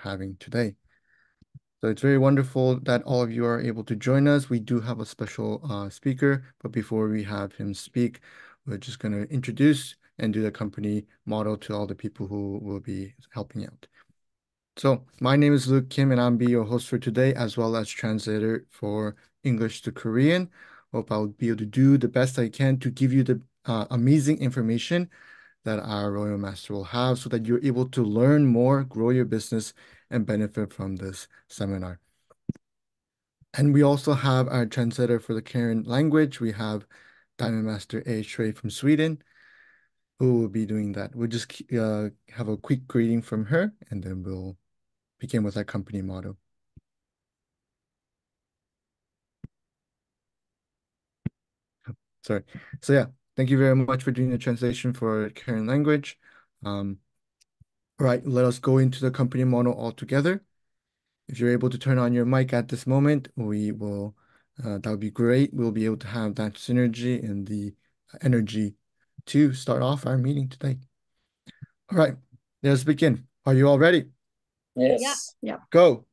having today. So it's very wonderful that all of you are able to join us. We do have a special uh, speaker, but before we have him speak, we're just going to introduce and do the company model to all the people who will be helping out. So my name is Luke Kim, and I'm be your host for today, as well as translator for English to Korean. Hope I'll be able to do the best I can to give you the uh, amazing information that our Royal Master will have so that you're able to learn more, grow your business, and benefit from this seminar. And we also have our translator for the Karen language. We have Diamond Master A. Shrey from Sweden, who will be doing that. We'll just uh, have a quick greeting from her, and then we'll begin with our company motto. Sorry. So yeah, Thank you very much for doing the translation for Karen language. Um, all right, let us go into the company model altogether. If you're able to turn on your mic at this moment, we will, uh, that would be great. We'll be able to have that synergy and the energy to start off our meeting today. All right, let's begin. Are you all ready? Yes. Yeah. yeah. Go.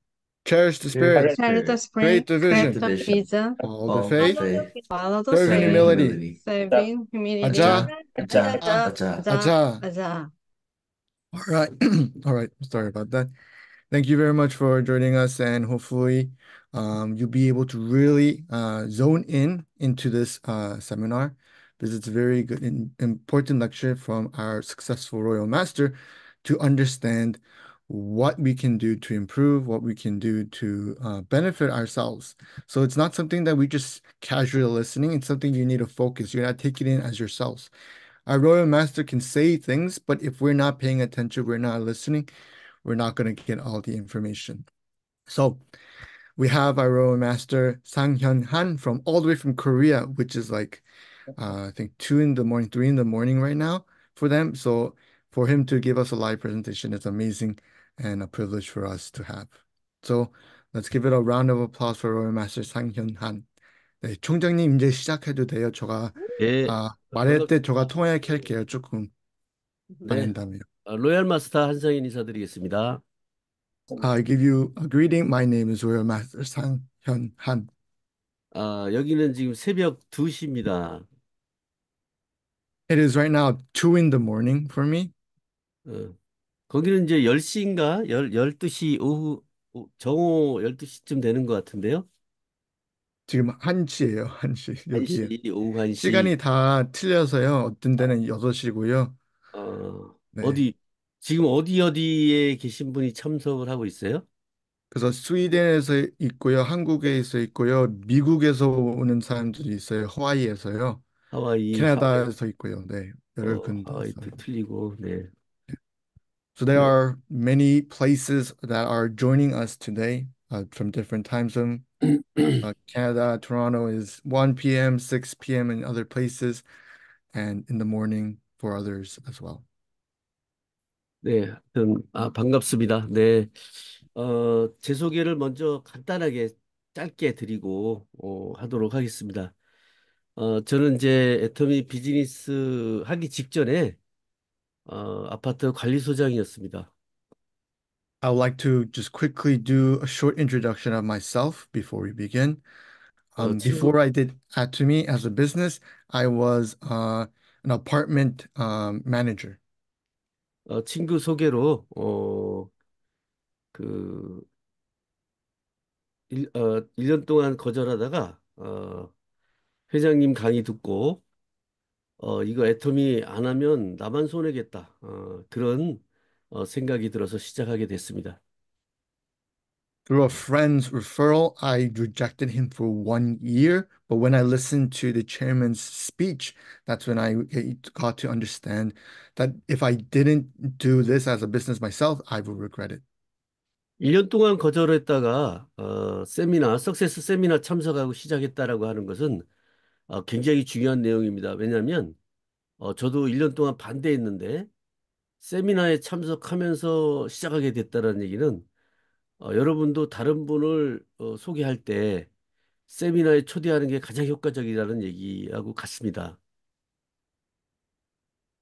Cherish the spirit. Cherish the spirit. Great division. Great division. All, all the faith. Follow the Serving faith. humility. Serving humility. Aja. Aja. Aja. Aja. Aja. All right. all right. Sorry about that. Thank you very much for joining us, and hopefully, um, you'll be able to really uh, zone in into this uh, seminar because it's a very good important lecture from our successful royal master to understand what we can do to improve, what we can do to uh, benefit ourselves. So it's not something that we just casually listening. It's something you need to focus. You're not taking it in as yourselves. Our royal master can say things, but if we're not paying attention, we're not listening, we're not going to get all the information. So we have our royal master Sang Hyun Han from all the way from Korea, which is like uh, I think two in the morning, three in the morning right now for them. So for him to give us a live presentation is amazing. and a privilege for us to have. So let's give it a round of applause for Royal Master Sang Hyun Han. 네, 총장님 이제 시작해도 돼요. 제가 예. 아, 말할 때 저가 통화할게요 조금 걸한다면 네. 로얄 마스터 한상인 인사드리겠습니다. I give you a greeting. My name is Royal Master Sang Hyun 상현 한. 아, 여기는 지금 새벽 2시입니다. It is right now 2 in the morning for me. 어. 거기는 이제 10시인가? 1 12시 오후 정오 12시쯤 되는 것 같은데요. 지금 1시예요, 1시. 여기 1시, 오후 1시. 시간이 다 틀려서요. 어떤 데는 6시고요. 어, 아, 네. 어디 지금 어디 어디에 계신 분이 참석을 하고 있어요? 그래서 스웨덴에서 있고요. 한국에서 있고요. 미국에서 오는 사람들이 있어요. 하와이에서요. 하와이, 하와이, 캐나다에서 있고요. 네. 여러 어, 군데 하와이 있 틀리고, 네. So there are many places that are joining us today uh, from different time zone. uh, Canada, Toronto is 1 p.m., 6 p.m. in other places, and in the morning for others as well. 네, 하여튼, 아, 반갑습니다. 네, 어, 제 소개를 먼저 간단하게 짧게 드리고 어, 하도록 하겠습니다. 어, 저는 이제 애터미 비즈니스 하기 직전에 어, 아파트 관리소장이었습니다. I would like to just quickly do a short introduction of myself before we begin. 어, Um, 친구, before I did Atomy as a business, I was uh, an apartment um, manager. 어, 친구 소개로 어, 그 일, 어, 1년 동안 거절하다가 어, 회장님 강의 듣고 어, 이거 애톰이 안 하면 나만 손해겠다. 어, 그런 어, 생각이 들어서 시작하게 됐습니다. Through a friend's referral, I rejected him for one year. But when I listened to the chairman's speech, that's when I got to understand that if I didn't do this as a business myself, I would regret it. 1년 동안 거절했다가 어, 세미나, 석세스 세미나 참석하고 시작했다라고 하는 것은 어, 굉장히 중요한 내용입니다. 왜냐하면 어, 저도 1년 동안 반대했는데 세미나에 참석하면서 시작하게 됐다는 얘기는 어, 여러분도 다른 분을 어, 소개할 때 세미나에 초대하는 게 가장 효과적이라는 얘기하고 같습니다.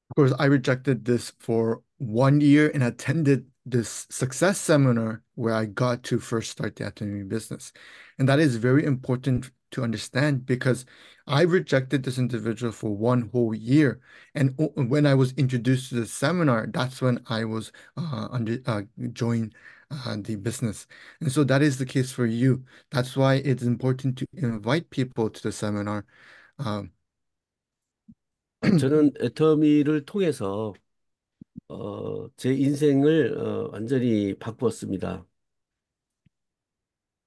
Of course, I rejected this for one year and attended this success seminar where I got to first start the afternoon business. And that is very important to understand because I rejected this individual for one whole year. And when I was introduced to the seminar, that's when I was uh, under uh, joined uh, the business. And so that is the case for you. That's why it's important to invite people to the seminar. Um, 저는 에터미를 통해서 어, 제 인생을 어, 완전히 바꾸었습니다.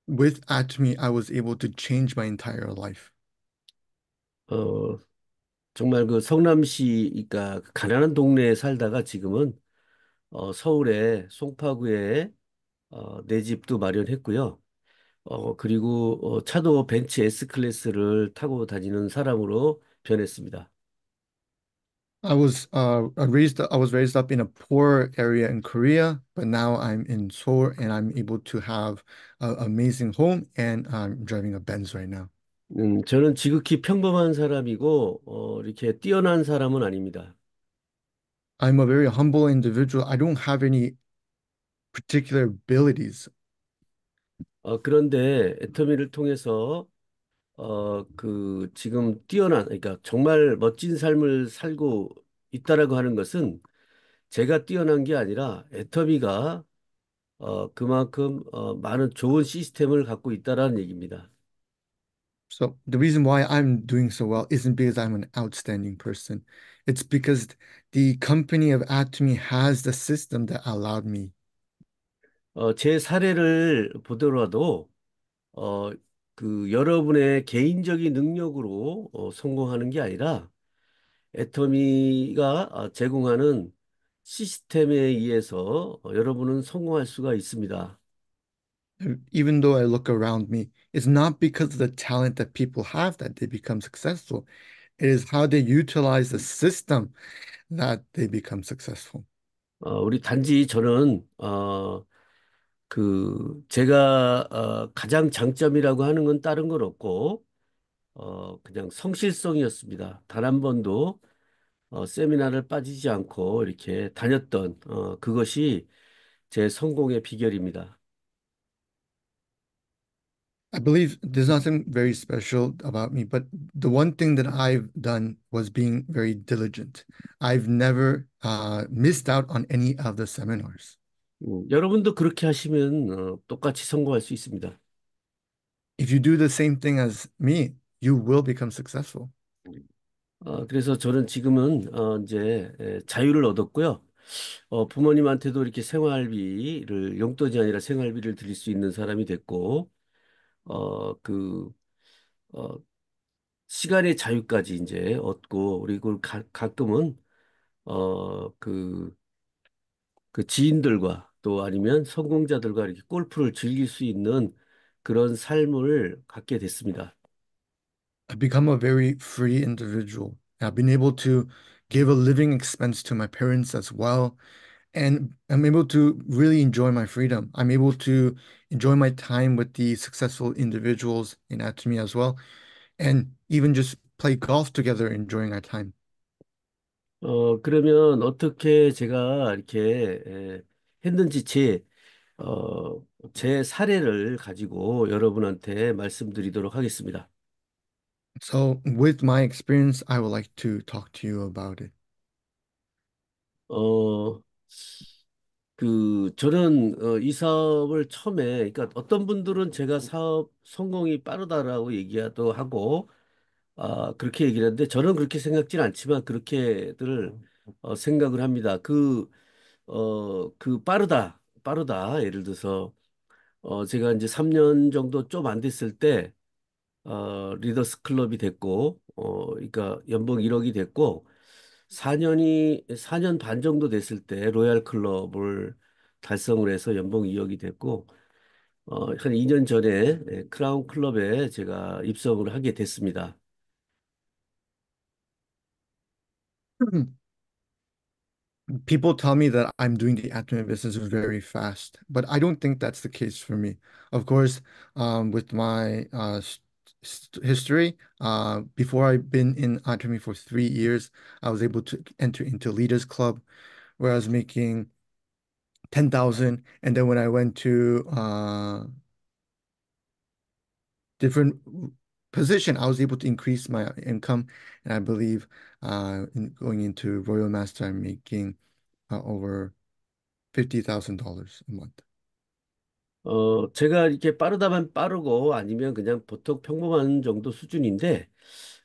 with atomy I was able to change my entire life. 어 정말 그 성남시 그러니까 가난한 동네에 살다가 지금은 어 서울에 송파구에 어, 내 집도 마련했고요. 어 그리고 어, 차도 벤츠 S 클래스를 타고 다니는 사람으로 변했습니다. I was uh raised I was raised up in a poor area in Korea, but now I'm in Seoul and I'm able to have an amazing home and I'm driving a Benz right now. 음, 저는 지극히 평범한 사람이고 어, 이렇게 뛰어난 사람은 아닙니다. I'm a very humble individual. I don't have any particular abilities. 어, 그런데 애터미를 통해서 어, 그, 지금 뛰어난, 그러니까 정말 멋진 삶을 살고 있다라고 하는 것은 제가 뛰어난 게 아니라 애터미가 어, 그만큼 어, 많은 좋은 시스템을 갖고 있다라는 얘기입니다. So the reason why I'm doing so well isn't because I'm an outstanding person. It's because the company of Atomy has the system that allowed me. 어, 제 사례를 보더라도 어, 그 여러분의 개인적인 능력으로 어, 성공하는 게 아니라 애터미가 제공하는 시스템에 의해서 여러분은 성공할 수가 있습니다. Even though I look around me, it's not because of the talent that people have that they become successful. It is how they utilize the system that they become successful. 어, 우리 단지 저는 어, 그 제가 어, 가장 장점이라고 하는 건 다른 건 없고 어, 그냥 성실성이었습니다. 단 한 번도 어, 세미나를 빠지지 않고 이렇게 다녔던 어, 그것이 제 성공의 비결입니다. I believe there's nothing very special about me, but the one thing that I've done was being very diligent. I've never uh, missed out on any of the seminars. 음, 여러분도 그렇게 하시면 어, 똑같이 성공할 수 있습니다. If you do the same thing as me, you will become successful. 어, 그래서 저는 지금은 어, 이제 자유를 얻었고요. 어, 부모님한테도 이렇게 생활비를 용돈이 아니라 생활비를 드릴 수 있는 사람이 됐고, 어, 그, 어, 시간의 자유까지 이제 얻고, 그리고 가, 가끔은 어, 그, 그 지인들과 또 아니면 성공자들과 이렇게 골프를 즐길 수 있는 그런 삶을 갖게 됐습니다. I've become a very free individual. I've been able to give a living expense to my parents as well. And I'm able to really enjoy my freedom. I'm able to enjoy my time with the successful individuals in Atomy as well. And even just play golf together, enjoying our time. 어, 그러면 어떻게 제가 이렇게 에, 했는지 제, 어, 제 사례를 가지고 여러분한테 말씀드리도록 하겠습니다. So with my experience, I would like to talk to you about it. 어, 그 저는 어, 이 사업을 처음에 그러니까 어떤 분들은 제가 사업 성공이 빠르다라고 얘기하도 하고 아, 그렇게 얘기를 하는데 저는 그렇게 생각진 않지만 그렇게들 어, 생각을 합니다. 그 어, 그 빠르다, 빠르다. 예를 들어서, 어, 제가 이제 3년 정도 좀 안 됐을 때, 어, 리더스 클럽이 됐고, 어, 그러니까 연봉 1억이 됐고, 4년이, 4년 반 정도 됐을 때 로얄 클럽을 달성을 해서 연봉 2억이 됐고, 어, 한 2년 전에 예, 크라운 클럽에 제가 입성을 하게 됐습니다. people tell me that I'm doing the Anthony business very fast, but I don't think that's the case for me. Of course, um, with my uh, history, uh, before I've been in Anthony for three years, I was able to enter into Leaders Club, where I was making ten thousand, and then when I went to uh, different position, I was able to increase my income, and I believe uh, in going into Royal Master, I'm making uh, over $50,000 a month. 어, 제가 이렇게 빠르다면 빠르고 아니면 그냥 보통 평범한 정도 수준인데,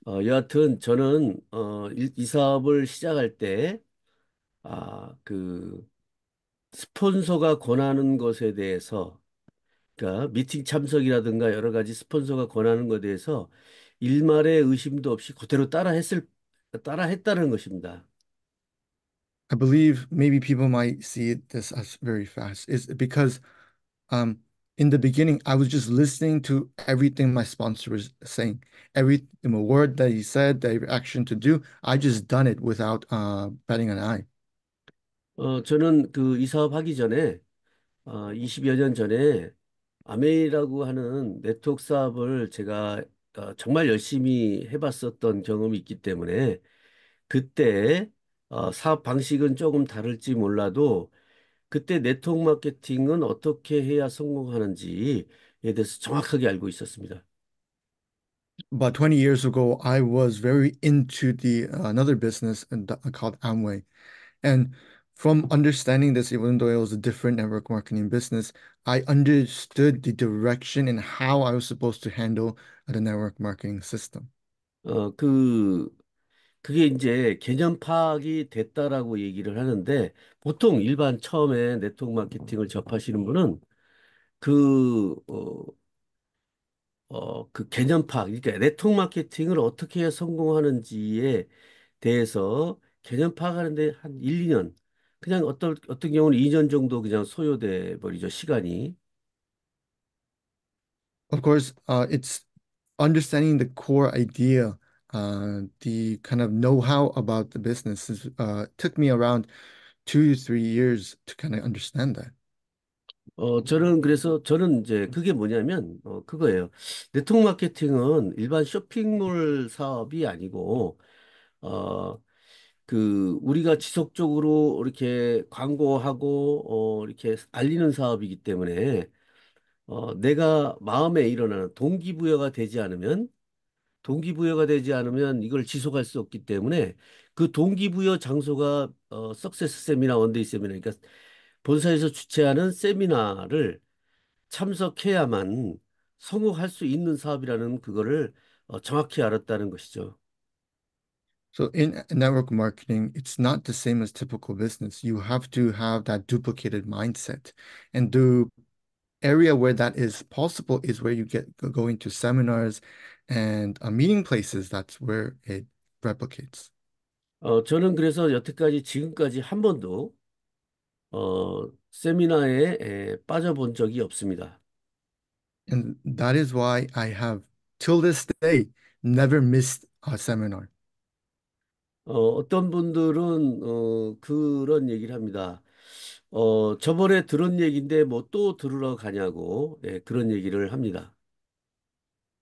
어, 여하튼 저는, 어, 이, 이 사업을 시작할 때, 아, 그, 스폰서가 권하는 것에 대해서, 그러니까 미팅 참석이라든가 여러 가지 스폰서가 권하는 것에 대해서 일말의 의심도 없이 그대로 따라 했을 따라 했다는 것입니다. I believe maybe people might see it this as very fast. It's because um, in the beginning, I was just listening to everything my sponsor was saying, every word that he said, the action to do. I just done it without uh, batting an eye. 어, 저는 그 이 사업 하기 전에 어, 20여 년 전에 아메이라고 하는 네트워크 사업을 제가 어, 정말 열심히 해봤었던 경험이 있기 때문에 그때 어, 사업 방식은 조금 다를지 몰라도 그때 네트워크 마케팅은 어떻게 해야 성공하는지에 대해서 정확하게 알고 있었습니다. About 20 years ago, I was very into the uh, another business and, uh, called Amway, and from understanding this, even though it was a different network marketing business, I understood the direction and how I was supposed to handle the network marketing system. 어, 그, 그게 이제 개념 파악이 됐다라고 얘기를 하는데 보통 일반 처음에 네트워크 마케팅을 접하시는 분은 그, 어, 어, 그 개념 파악, 그러니까 네트워크 마케팅을 어떻게 성공하는지에 대해서 개념 파악하는데 한 1, 2년 그냥 어떤 어떤 경우는 2년 정도 그냥 소요돼 버리죠, 시간이. Of course, uh, it's understanding the core idea, uh, the kind of know-how about the business is, uh, took me around two to three years to kind of understand that. 어, 저는 그래서 저는 이제 그게 뭐냐면 어, 그거예요. 네트워크 마케팅은 일반 쇼핑몰 사업이 아니고 어, 그 우리가 지속적으로 이렇게 광고하고 어 이렇게 알리는 사업이기 때문에 어 내가 마음에 일어나는 동기부여가 되지 않으면 동기부여가 되지 않으면 이걸 지속할 수 없기 때문에 그 동기부여 장소가 어 석세스 세미나 원데이 세미나 그러니까 본사에서 주최하는 세미나를 참석해야만 성공할 수 있는 사업이라는 그거를 어, 정확히 알았다는 것이죠. So in network marketing, it's not the same as typical business. You have to have that duplicated mindset. And the area where that is possible is where you get going to seminars and uh, meeting places. That's where it replicates. 어, 저는 그래서 여태까지 지금까지 한 번도 어, 세미나에 에, 빠져본 적이 없습니다. And that is why I have till this day never missed a seminar. 어, 어떤 분들은 어, 그런 얘기를 합니다. 어, 저번에 들은 얘기인데 뭐 또 들으러 가냐고 예, 그런 얘기를 합니다.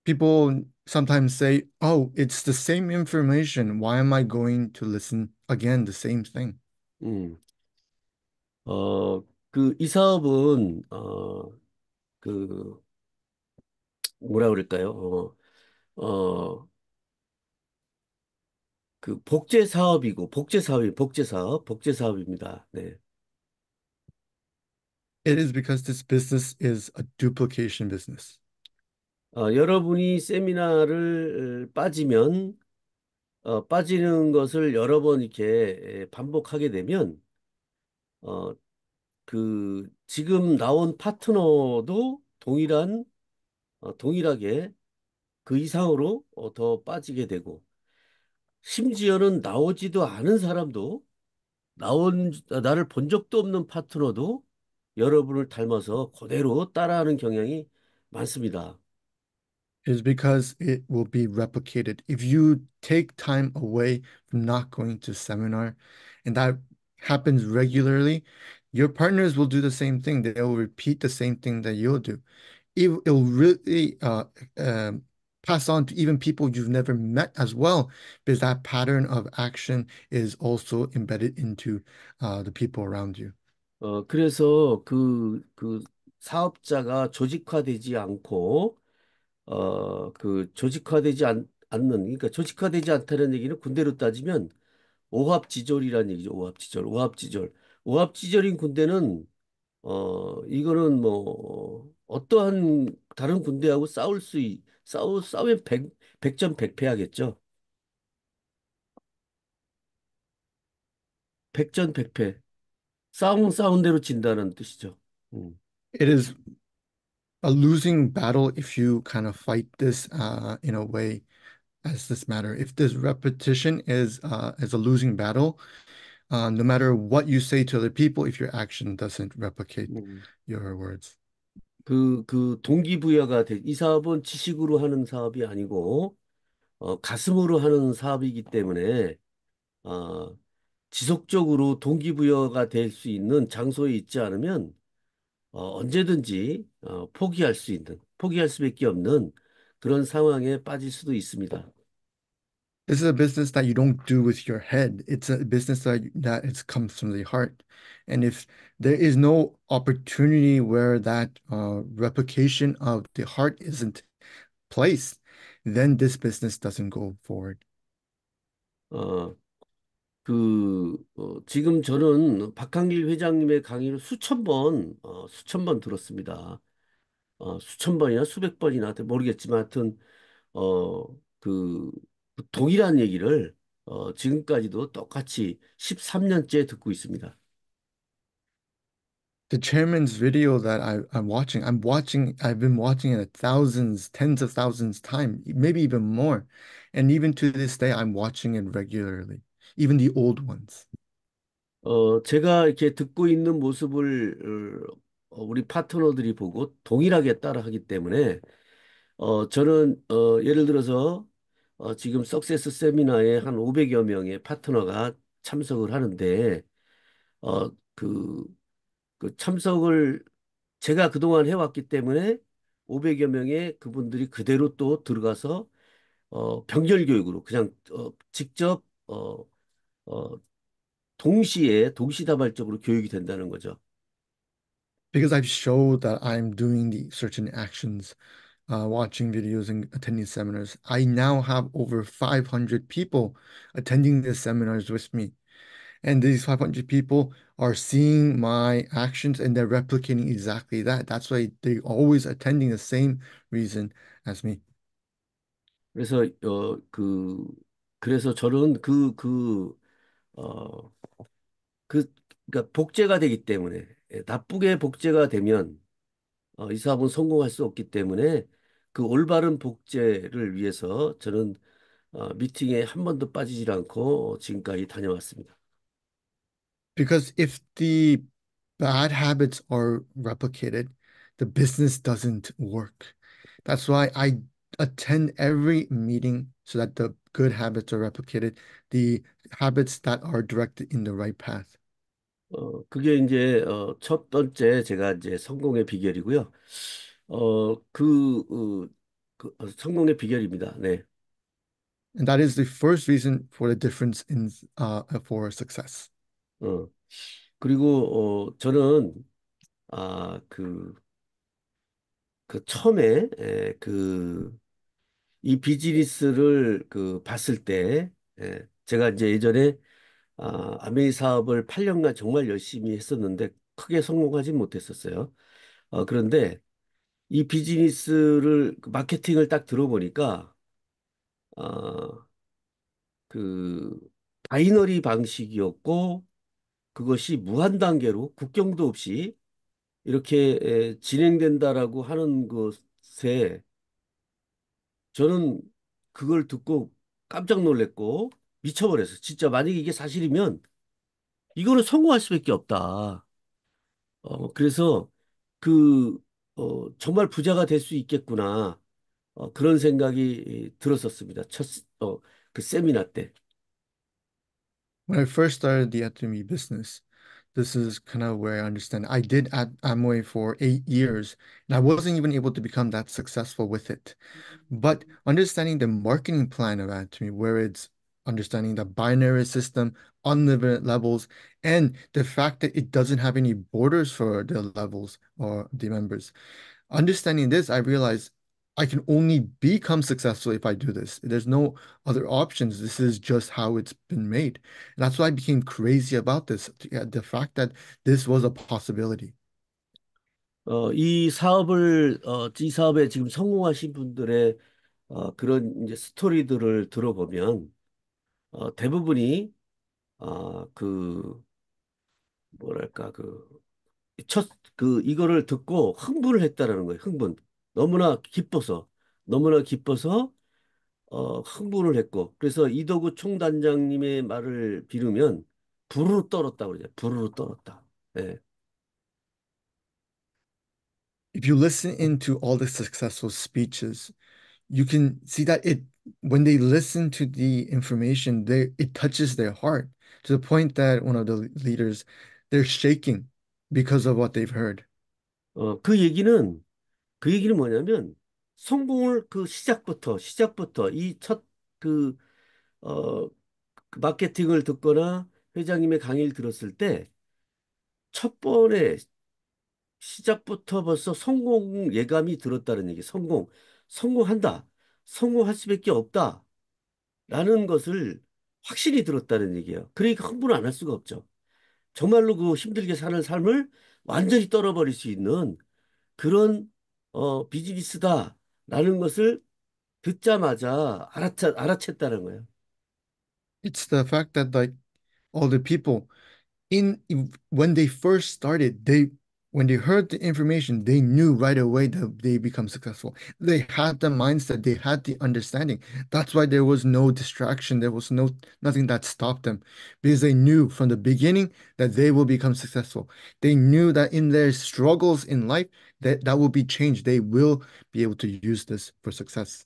People sometimes say, "Oh, it's the same information. Why am I going to listen again the same thing?" 음, 어, 그 이 사업은 어, 그 뭐라 그럴까요? 어, 어, 그 복제 사업이고 복제 사업이 복제 사업 복제 사업입니다. 네. It is because this business is a duplication business. 어, 여러분이 세미나를 어, 빠지면 어, 빠지는 것을 여러 번 이렇게 예, 반복하게 되면 어, 그 지금 나온 파트너도 동일한 어, 동일하게 그 이상으로 어, 더 빠지게 되고 심지어는 나오지도 않은 사람도 나온 나를 본 적도 없는 파트너도 여러분을 닮아서 그대로 따라하는 경향이 많습니다. Is because it will be replicated. If you take time away from not going to seminar, and that happens regularly, your partners will do the same thing. They will repeat the same thing that you'll do. It will really uh, um, pass on to even people you've never met as well, because that pattern of action is also embedded into uh, the people around you. 어, 그래서 그, 그 사업자가 조직화되지 않고, 어, 그 조직화되지 않, 않는, 그러니까 조직화되지 않다는 얘기는 군대로 따지면 오합지졸이라는 얘기죠. 오합지졸, 오합지졸. 오합지졸인 군대는, 어, 이거는 뭐, 어떠한 다른 군대하고 싸울 수 있, 싸우, 싸우면 100, 100점 100패 하겠죠. 100전 100패. 싸움 싸운 대로 진다는 뜻이죠. 음. It is a losing battle if you kind of fight this uh, in a way as this matter. If this repetition is uh, is a losing battle, uh, no matter what you say to other people, if your action doesn't replicate your words. 그, 그 동기부여가 돼. 이 사업은 지식으로 하는 사업이 아니고, 어, 가슴으로 하는 사업이기 때문에, 어, 지속적으로 동기부여가 될 수 있는 장소에 있지 않으면, 어, 언제든지, 어, 포기할 수 있는, 포기할 수밖에 없는 그런 상황에 빠질 수도 있습니다. this is a business that you don't do with your head. It's a business that that it comes from the heart, and if there is no opportunity where that uh, replication of the heart isn't placed, then this business doesn't go forward. 어, 그 어, 지금 저는 박항길 회장님의 강의를 수천 번, 어, 수천 번 들었습니다. 어, 수천 번이나 수백 번이나 모르겠지만 하여튼 어, 그 동일한 얘기를 어, 지금까지도 똑같이 13년째 듣고 있습니다. The chairman's video that I, I'm watching, I'm watching, I've been watching it thousands, tens of thousands of times, maybe even more. And even to this day, I'm watching it regularly, even the old ones. 어, 제가 이렇게 듣고 있는 모습을 어, 우리 파트너들이 보고 동일하게 따라하기 때문에 어, 저는 어, 예를 들어서 어, 지금 석세스 세미나에 한 500여 명의 파트너가 참석을 하는데 어, 그, 그 참석을 제가 그동안 해왔기 때문에 500여 명의 그분들이 그대로 또 들어가서 어, 병렬 교육으로 그냥 어, 직접 어, 어, 동시에 동시다발적으로 교육이 된다는 거죠. Because I've showed that I'm doing the certain actions uh, watching videos and attending seminars. I now have over 500 people attending the seminars with me. And these 500 people are seeing my actions and they're replicating exactly that. That's why they're always attending the same reason as me. 그래서 어, 그 그래서 저런 그그어그 그러니까 복제가 되기 때문에 나쁘게 복제가 되면 어, 이 사업은 성공할 수 없기 때문에 그 올바른 복제를 위해서 저는 어, 미팅에 한 번도 빠지질 않고 지금까지 다녀왔습니다. Because if the bad habits are replicated, the business doesn't work. That's why I attend every meeting so that the good habits are replicated, the habits that are directed in the right path. 어, 그게 이제 어, 첫 번째 제가 이제 성공의 비결이고요. 어, 그, 어, 그 어, 성공의 비결입니다. 네. And that is the first reason for the difference in uh, for success. 어. 그리고 어, 저는 아, 그, 그 처음에 에, 그, 이 비즈니스를 그 봤을 때 에, 제가 이제 예전에 아, 아메이 사업을 8년간 정말 열심히 했었는데 크게 성공하지 못했었어요. 어, 그런데 이 비즈니스를 그 마케팅을 딱 들어보니까 아, 그 바이너리 방식이었고 그것이 무한 단계로 국경도 없이 이렇게 에, 진행된다라고 하는 것에 저는 그걸 듣고 깜짝 놀랬고 미쳐버렸어. 진짜 만약에 이게 사실이면 이거는 성공할 수밖에 없다. 어, 그래서 그 어, 정말 부자가 있겠구나. 어, 그런 생각이 들었었습니다. 첫, 어, 그 세미나 때. When I first started the Atomy business, this is kind of where I understand. I did at Amway for eight years, and I wasn't even able to become that successful with it. But understanding the marketing plan of Atomy, where it's understanding the binary system, unlimited levels and the fact that it doesn't have any borders for the levels or the members. Understanding this, I realized I can only become successful if I do this. There's no other options. This is just how it's been made. And that's why I became crazy about this, the fact that this was a possibility. 어, 이 사업을 어, 이 사업에 지금 성공하신 분들의 어, 그런 이제 스토리들을 들어보면 어, 대부분이 어, 그 뭐랄까 그 첫 그 이거를 듣고 흥분을 했다라는 거예요. 흥분. 너무나 기뻐서 너무나 기뻐서 어, 흥분을 했고 그래서 이도구 총단장님의 말을 빌으면 부르르 떨었다고 그러죠. 부르르 떨었다. 예. If you listen into all the successful speeches, you can see that it when they listen to the information, they it touches their heart. to the point that one of the leaders they're shaking because of what they've heard. 어, 그 얘기는 그 얘기는 뭐냐면 성공을 그 시작부터 시작부터 이 첫그 어, 그 마케팅을 듣거나 회장님의 강의를 들었을 때 첫 번에 시작부터 벌써 성공 예감이 들었다는 얘기. 성공, 성공한다, 성공할 수밖에 없다라는 것을 확실히 들었다는 얘기예요. 그러니까 흥분안할 수가 없죠. 정말로 그 힘들게 사는 삶을 완전히 떨어버릴 수 있는 그런 어, 비즈니스다라는 것을 듣자마자 알아차, 알아챘다는 거예요. It's the fact that like all the people in when they first started, they when they heard the information, they knew right away that they become successful. They had the mindset, they had the understanding. That's why there was no distraction, there was no nothing that stopped them, because they knew from the beginning that they will become successful. They knew that in their struggles in life, that that will be changed. They will be able to use this for success.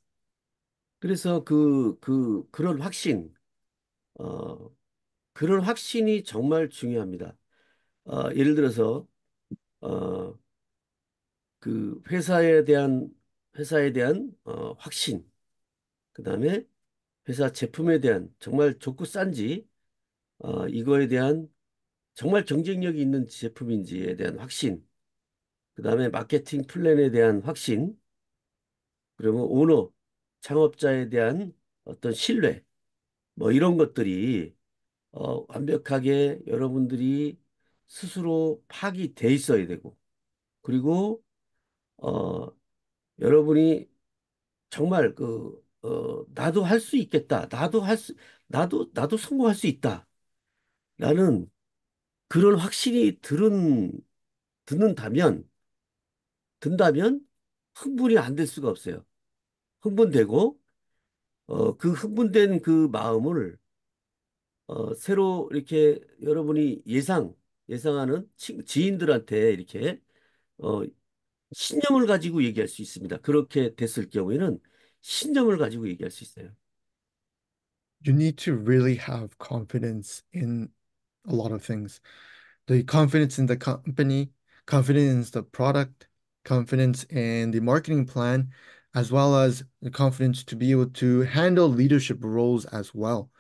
그래서 그, 그, 그런 확신, 어, 그런 확신이 정말 중요합니다. 어, 예를 들어서 어, 그 회사에 대한 회사에 대한 어, 확신, 그 다음에 회사 제품에 대한 정말 좋고 싼지 어, 이거에 대한 정말 경쟁력이 있는 제품인지에 대한 확신, 그 다음에 마케팅 플랜에 대한 확신, 그러면 오너, 창업자에 대한 어떤 신뢰, 뭐 이런 것들이 어, 완벽하게 여러분들이 스스로 파기돼 있어야 되고 그리고 어 여러분이 정말 그 어, 나도 할 수 있겠다. 나도 할 수, 나도, 나도 성공할 수 있다. 라는 그런 확신이 들은, 듣는다면, 든다면 흥분이 안 될 수가 없어요. 흥분되고, 어, 그 흥분된 그 마음을, 어, 새로 이렇게 여러분이 예상, 예상하는 지인들한테 이렇게 어, 신념을 가지고 얘기할 수 있습니다. 그렇게 됐을 경우에는 신념을 가지고 얘기할 수 있어요. you need to really have confidence in a lot of things. The confidence in the company, confidence in the product, confidence in the marketing plan, as well as the confidence to be able to handle leadership roles as well.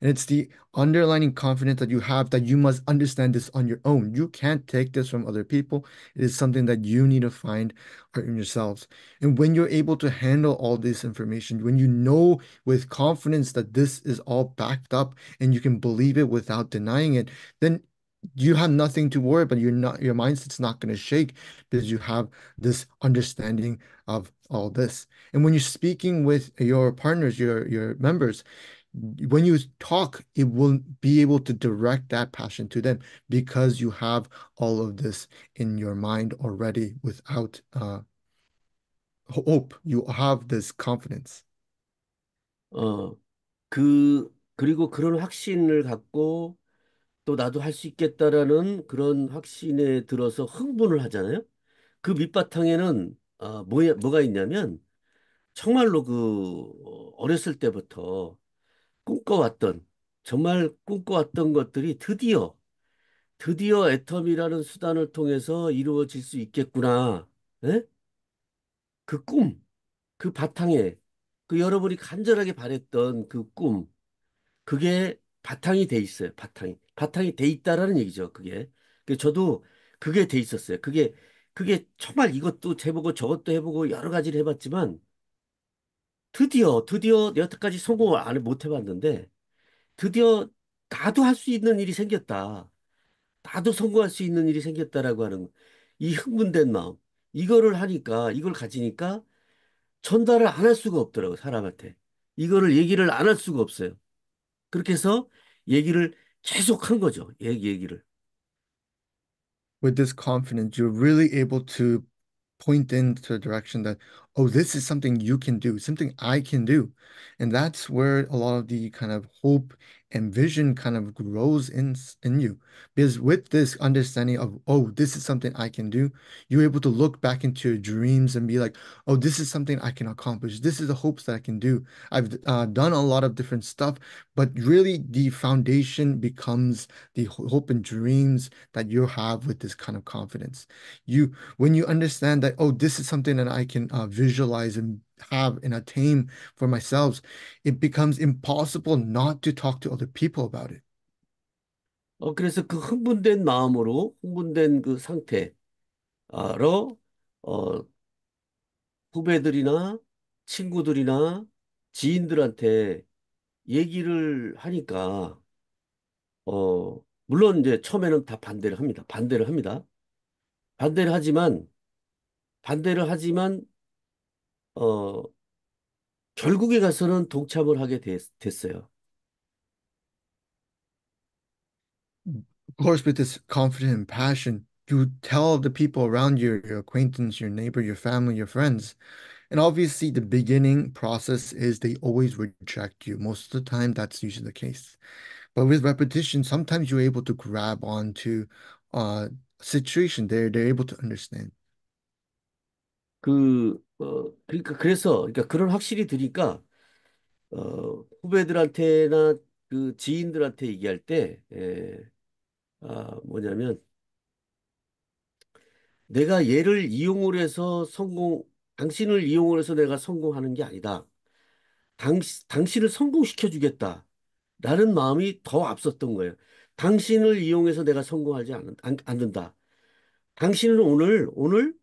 And it's the underlining confidence that you have that you must understand this on your own. You can't take this from other people. It is something that you need to find in yourselves. And when you're able to handle all this information, when you know with confidence that this is all backed up and you can believe it without denying it, then you have nothing to worry about. You're not your mindset's not going to shake because you have this understanding of all this. And when you're speaking with your partners, your your members, when you talk, it will be able to direct that passion to them because you have all of this in your mind already without uh, hope. You have this confidence. 어, 그, 그리고 그런 확신을 갖고 또 나도 할 수 있겠다라는 그런 확신에 들어서 흥분을 하잖아요. 그 밑바탕에는 아, 뭐, 뭐가 있냐면 정말로 그 어렸을 때부터 꿈꿔왔던 정말 꿈꿔왔던 것들이 드디어 드디어 애텀이라는 수단을 통해서 이루어질 수 있겠구나. 에? 예? 그 꿈, 그 바탕에 그 여러분이 간절하게 바랬던 그 꿈, 그게 바탕이 돼 있어요. 바탕이 바탕이 돼 있다라는 얘기죠. 그게 그 저도 그게 돼 있었어요. 그게 그게 정말 이것도 해보고 저것도 해보고 여러 가지를 해봤지만 드디어, 드디어 여태까지 성공을 안, 못 해봤는데, 드디어 나도 할 수 있는 일이 생겼다. 나도 성공할 수 있는 일이 생겼다라고 하는 이 흥분된 마음. 이거를 하니까, 이걸 가지니까 전달을 안 할 수가 없더라고, 사람한테. 이거를 얘기를 안 할 수가 없어요. 그렇게 해서 얘기를 계속 한 거죠. 얘기, 얘기를. With this confidence, you're really able to point into the direction that, oh, this is something you can do, something I can do. And that's where a lot of the kind of hope and vision kind of grows in, in you. Because with this understanding of, oh, this is something I can do, you're able to look back into your dreams and be like, oh, this is something I can accomplish. This is the hopes that I can do. I've uh, done a lot of different stuff, but really the foundation becomes the hope and dreams that you have with this kind of confidence. You, when you understand that, oh, this is something that I can uh, visualize visualize and have and attain for myself, it becomes impossible not to talk to other people about it. 어, 그래서 그 흥분된 마음으로, 흥분된 그 상태로, 어, 후배들이나 친구들이나 지인들한테 얘기를 하니까, 어, 물론 이제 처음에는 다 반대를 합니다. 반대를 합니다. 반대를 하지만, 반대를 하지만 어, 결국에 가서는 동참을 하게 됐, 됐어요. Of course, with this confidence and passion, you tell the people around you, your acquaintance, your neighbor, your family, your friends. And obviously, the beginning process is they always reject you. Most of the time, that's usually the case. But with repetition, sometimes you're able to grab onto a uh, situation. They're, they're able to understand. 그 어, 그러니까 그래서 그러니까 그런 확실히 드니까 어, 후배들한테나 그 지인들한테 얘기할 때 에, 예, 아, 뭐냐면 내가 얘를 이용을 해서 성공 당신을 이용을 해서 내가 성공하는 게 아니다. 당, 당신을 성공시켜 주겠다. 라는 마음이 더 앞섰던 거예요. 당신을 이용해서 내가 성공하지 않, 안, 않는다. 당신은 오늘 오늘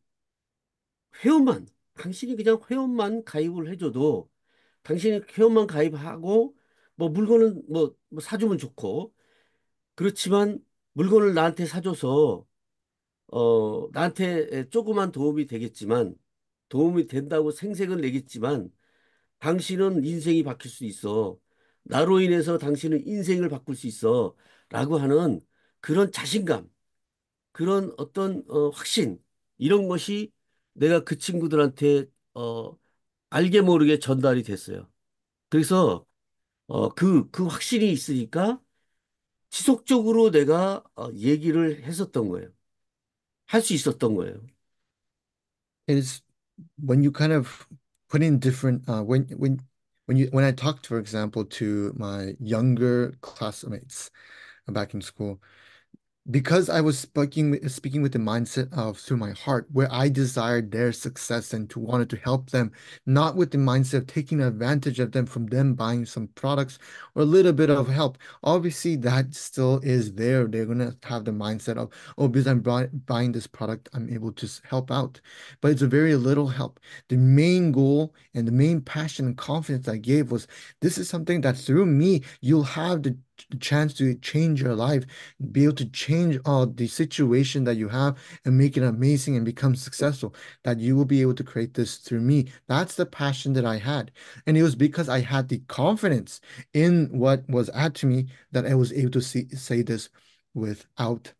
회원만 당신이 그냥 회원만 가입을 해줘도 당신이 회원만 가입하고 뭐 물건은 뭐, 뭐 사주면 좋고 그렇지만 물건을 나한테 사줘서 어 나한테 조그만 도움이 되겠지만 도움이 된다고 생색은 내겠지만 당신은 인생이 바뀔 수 있어 나로 인해서 당신은 인생을 바꿀 수 있어 라고 하는 그런 자신감 그런 어떤 어, 확신 이런 것이 내가 그 친구들한테 어 알게 모르게 전달이 됐어요. 그래서 어그그 확신이 있으니까 지속적으로 내가 어, 얘기를 했었던 거예요. 할 수 있었던 거예요. It's when you kind of put in different uh, when when when you when I talked, for example, to my younger classmates back in school. because I was speaking speaking with the mindset of through my heart, where I desired their success and to wanted to help them, not with the mindset of taking advantage of them from them buying some products or a little bit of help. Obviously, that still is there. They're gonna have the mindset of, oh, because I'm buying this product, I'm able to help out, but it's a very little help. The main goal and the main passion and confidence I gave was this is something that through me you'll have the chance to change your life, be able to change all the situation that you have and make it amazing and become successful, that you will be able to create this through me. That's the passion that I had. And it was because I had the confidence in what was at to me that I was able to see, say this without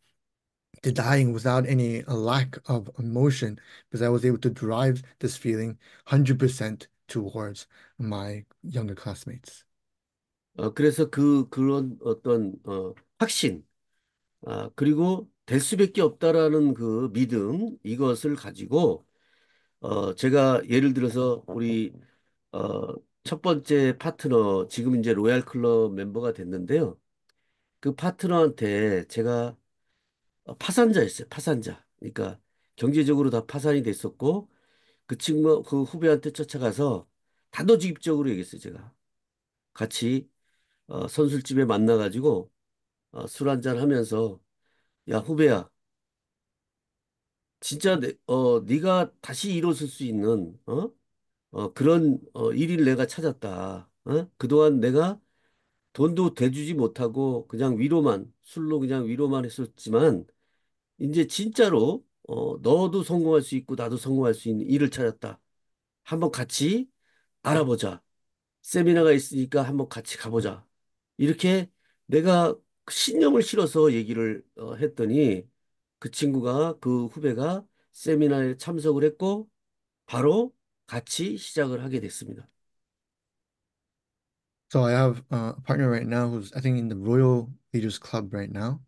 the dying without any lack of emotion because I was able to drive this feeling 100% towards my younger classmates. 어, 그래서 그, 그런 어떤, 어, 확신, 아, 그리고 될 수밖에 없다라는 그 믿음, 이것을 가지고, 어, 제가 예를 들어서 우리, 어, 첫 번째 파트너, 지금 이제 로얄 클럽 멤버가 됐는데요. 그 파트너한테 제가 어, 파산자였어요. 파산자. 그러니까 경제적으로 다 파산이 됐었고 그 친구 그 후배한테 쫓아가서 단도직입적으로 얘기했어요. 제가 같이 어, 선술집에 만나가지고 어, 술 한잔 하면서 야 후배야 진짜 내, 어 네가 다시 일어설 수 있는 어, 어 그런 어, 일을 내가 찾았다. 어? 그동안 내가 돈도 대주지 못하고 그냥 위로만 술로 그냥 위로만 했었지만 이제 진짜로 어, 너도 성공할 수 있고 나도 성공할 수 있는 일을 찾았다. 한번 같이 알아보자. 세미나가 있으니까 한번 같이 가보자. 이렇게 내가 신념을 실어서 얘기를 어, 했더니 그 친구가 그 후배가 세미나에 참석을 했고 바로 같이 시작을 하게 됐습니다. So I have uh, a partner right now who's I think in the Royal Leaders Club right now,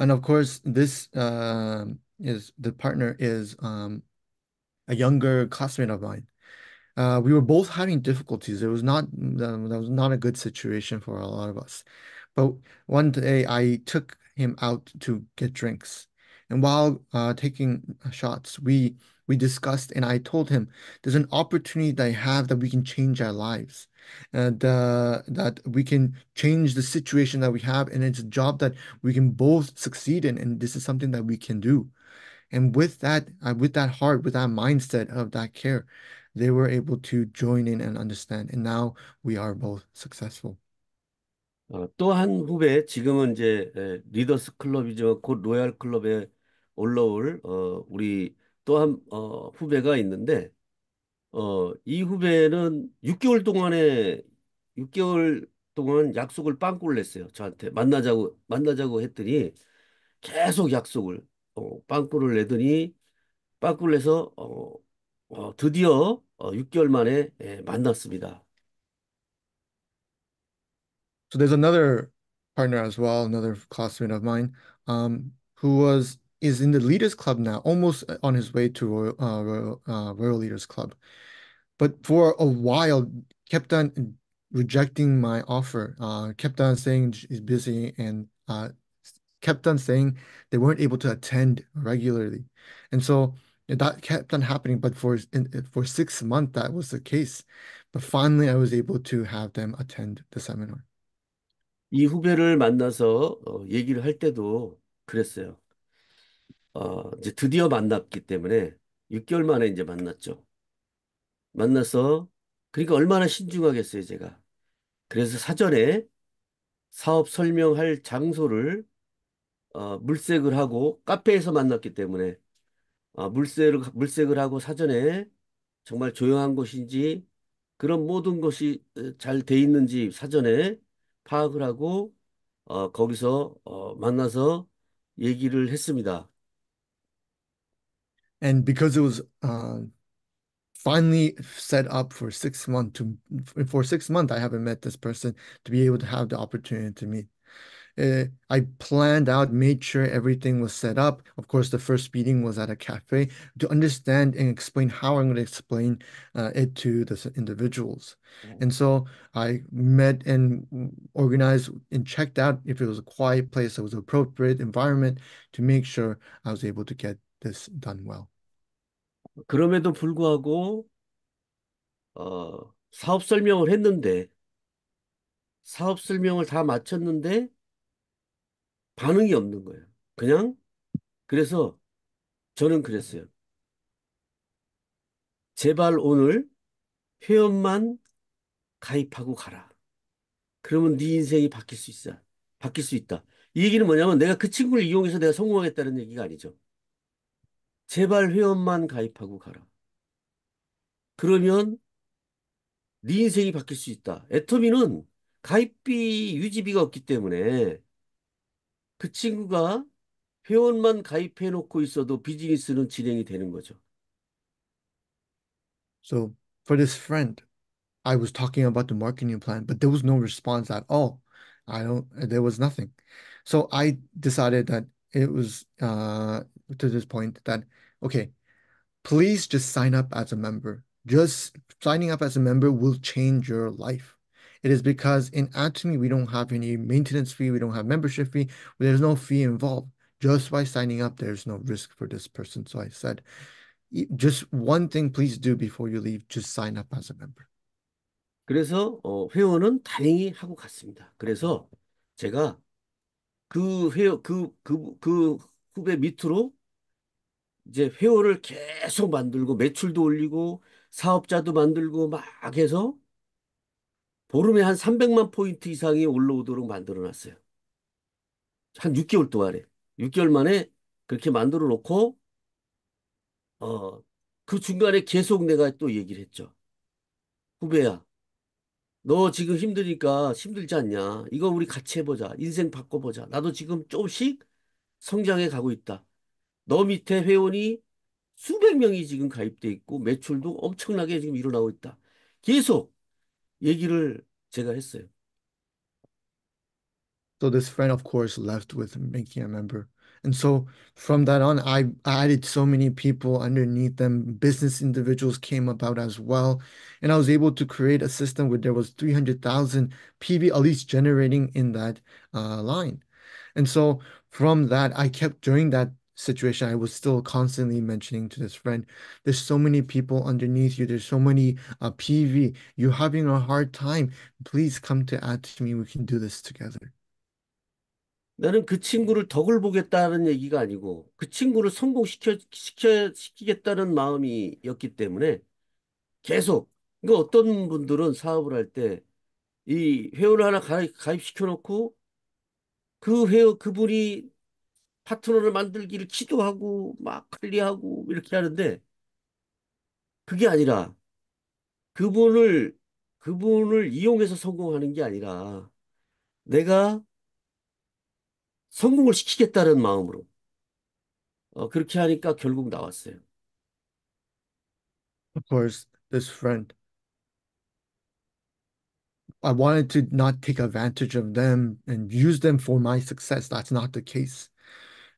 and of course this uh, is the partner is um, a younger classmate of mine. uh, we were both having difficulties. It was not um, that was not a good situation for a lot of us. But one day I took him out to get drinks, and while uh, taking uh, shots, we we discussed, and I told him there's an opportunity that I have that we can change our lives, and uh, that we can change the situation that we have, and it's a job that we can both succeed in, and this is something that we can do. And with that, uh, with that heart, with that mindset of that care, they were able to join in and understand. And now we are both successful. 어, 또한 후배 지금은 이제 에, 리더스 클럽이죠. 곧 로얄 클럽에 올라올 어, 우리 또한 어, 후배가 있는데 어, 이 후배는 6개월 동안에 6개월 동안 약속을 빵꾸를 냈어요. 저한테 만나자고 만나자고 했더니 계속 약속을 어, 빵꾸를 내더니 빵꾸를 내서 어, 어, 드디어 어, 6개월 만에 예, 만났습니다. So there's another partner as well, another classmate of mine, um, who was is in the leaders club now, almost on his way to Royal uh, Royal, uh, Royal Leaders Club, but for a while kept on rejecting my offer. Uh, kept on saying he's busy and uh, kept on saying they weren't able to attend regularly, and so that kept on happening. But for for six months, that was the case. But finally, I was able to have them attend the seminar. 이 후배를 만나서 어, 얘기를 할 때도 그랬어요. 어, 이제 드디어 만났기 때문에 6개월 만에 이제 만났죠. 만나서 그러니까 얼마나 신중하겠어요, 제가. 그래서 사전에 사업 설명할 장소를 어, 물색을 하고 카페에서 만났기 때문에 아, 물색을, 물색을 하고 사전에 정말 조용한 곳인지 그런 모든 것이 잘 돼 있는지 사전에 파악을 하고 어, 거기서 어, 만나서 얘기를 했습니다. And because it was uh, finally set up for six months to for six months, I haven't met this person to be able to have the opportunity to meet. uh, I planned out, made sure everything was set up. Of course, the first meeting was at a cafe to understand and explain how I'm going to explain uh, it to the individuals. Mm-hmm. And so I met and organized and checked out if it was a quiet place, it was appropriate environment to make sure I was able to get this done well. 그럼에도 불구하고 어, 사업 설명을 했는데 사업 설명을 다 마쳤는데 반응이 없는 거예요. 그냥 그래서 저는 그랬어요. 제발 오늘 회원만 가입하고 가라. 그러면 네 인생이 바뀔 수 있어. 바뀔 수 있다. 이 얘기는 뭐냐면 내가 그 친구를 이용해서 내가 성공하겠다는 얘기가 아니죠. 제발 회원만 가입하고 가라. 그러면 네 인생이 바뀔 수 있다. 애터미는 가입비 유지비가 없기 때문에 그 친구가 회원만 가입해 놓고 있어도 비즈니스는 진행이 되는 거죠. So for this friend, I was talking about the marketing plan, but there was no response at all. I don't. There was nothing. So I decided that it was uh, to this point that okay, please just sign up as a member. Just signing up as a member will change your life. It is because in Atomy, we don't have any maintenance fee, we don't have membership fee, there's no fee involved. Just by signing up, there's no risk for this person. So I said, just one thing please do before you leave, just sign up as a member. 그래서 어, 회원은 다행히 하고 갔습니다. 그래서 제가 그 회원 그그 그, 그 후배 밑으로 이제 회원을 계속 만들고 매출도 올리고 사업자도 만들고 막 해서 보름에 한 300만 포인트 이상이 올라오도록 만들어 놨어요. 한 6개월 동안에. 6개월 만에 그렇게 만들어 놓고, 어, 그 중간에 계속 내가 또 얘기를 했죠. 후배야, 너 지금 힘드니까 힘들지 않냐. 이거 우리 같이 해보자. 인생 바꿔보자. 나도 지금 조금씩 성장해 가고 있다. 너 밑에 회원이 수백 명이 지금 가입돼 있고 매출도 엄청나게 지금 일어나고 있다. 계속 얘기를 제가 했어요. So this friend, of course, left with making a member. And so from that on, I added so many people underneath them. Business individuals came about as well. And I was able to create a system where there was 300,000 PV at least generating in that uh, line. And so from that, I kept doing that situation i was still constantly mentioning to this friend there's so many people underneath you there's so many uh, pv you're having a hard time please come to add to me we can do this together 나는 그 친구를 덕을 보겠다는 얘기가 아니고 그 친구를 성공시켜 시켜 시키겠다는 마음이었기 때문에 계속 그 그러니까 어떤 분들은 사업을 할 때 이 회원을 하나 가입, 가입시켜 놓고 그 회원 그분이 파트너를 만들기를 기도하고 막 관리하고 이렇게 하는데 그게 아니라 그분을 그분을 이용해서 성공하는 게 아니라 내가 성공을 시키겠다는 마음으로 어, 그렇게 하니까 결국 나왔어요. Of course, this friend. I wanted to not take advantage of them and use them for my success. That's not the case.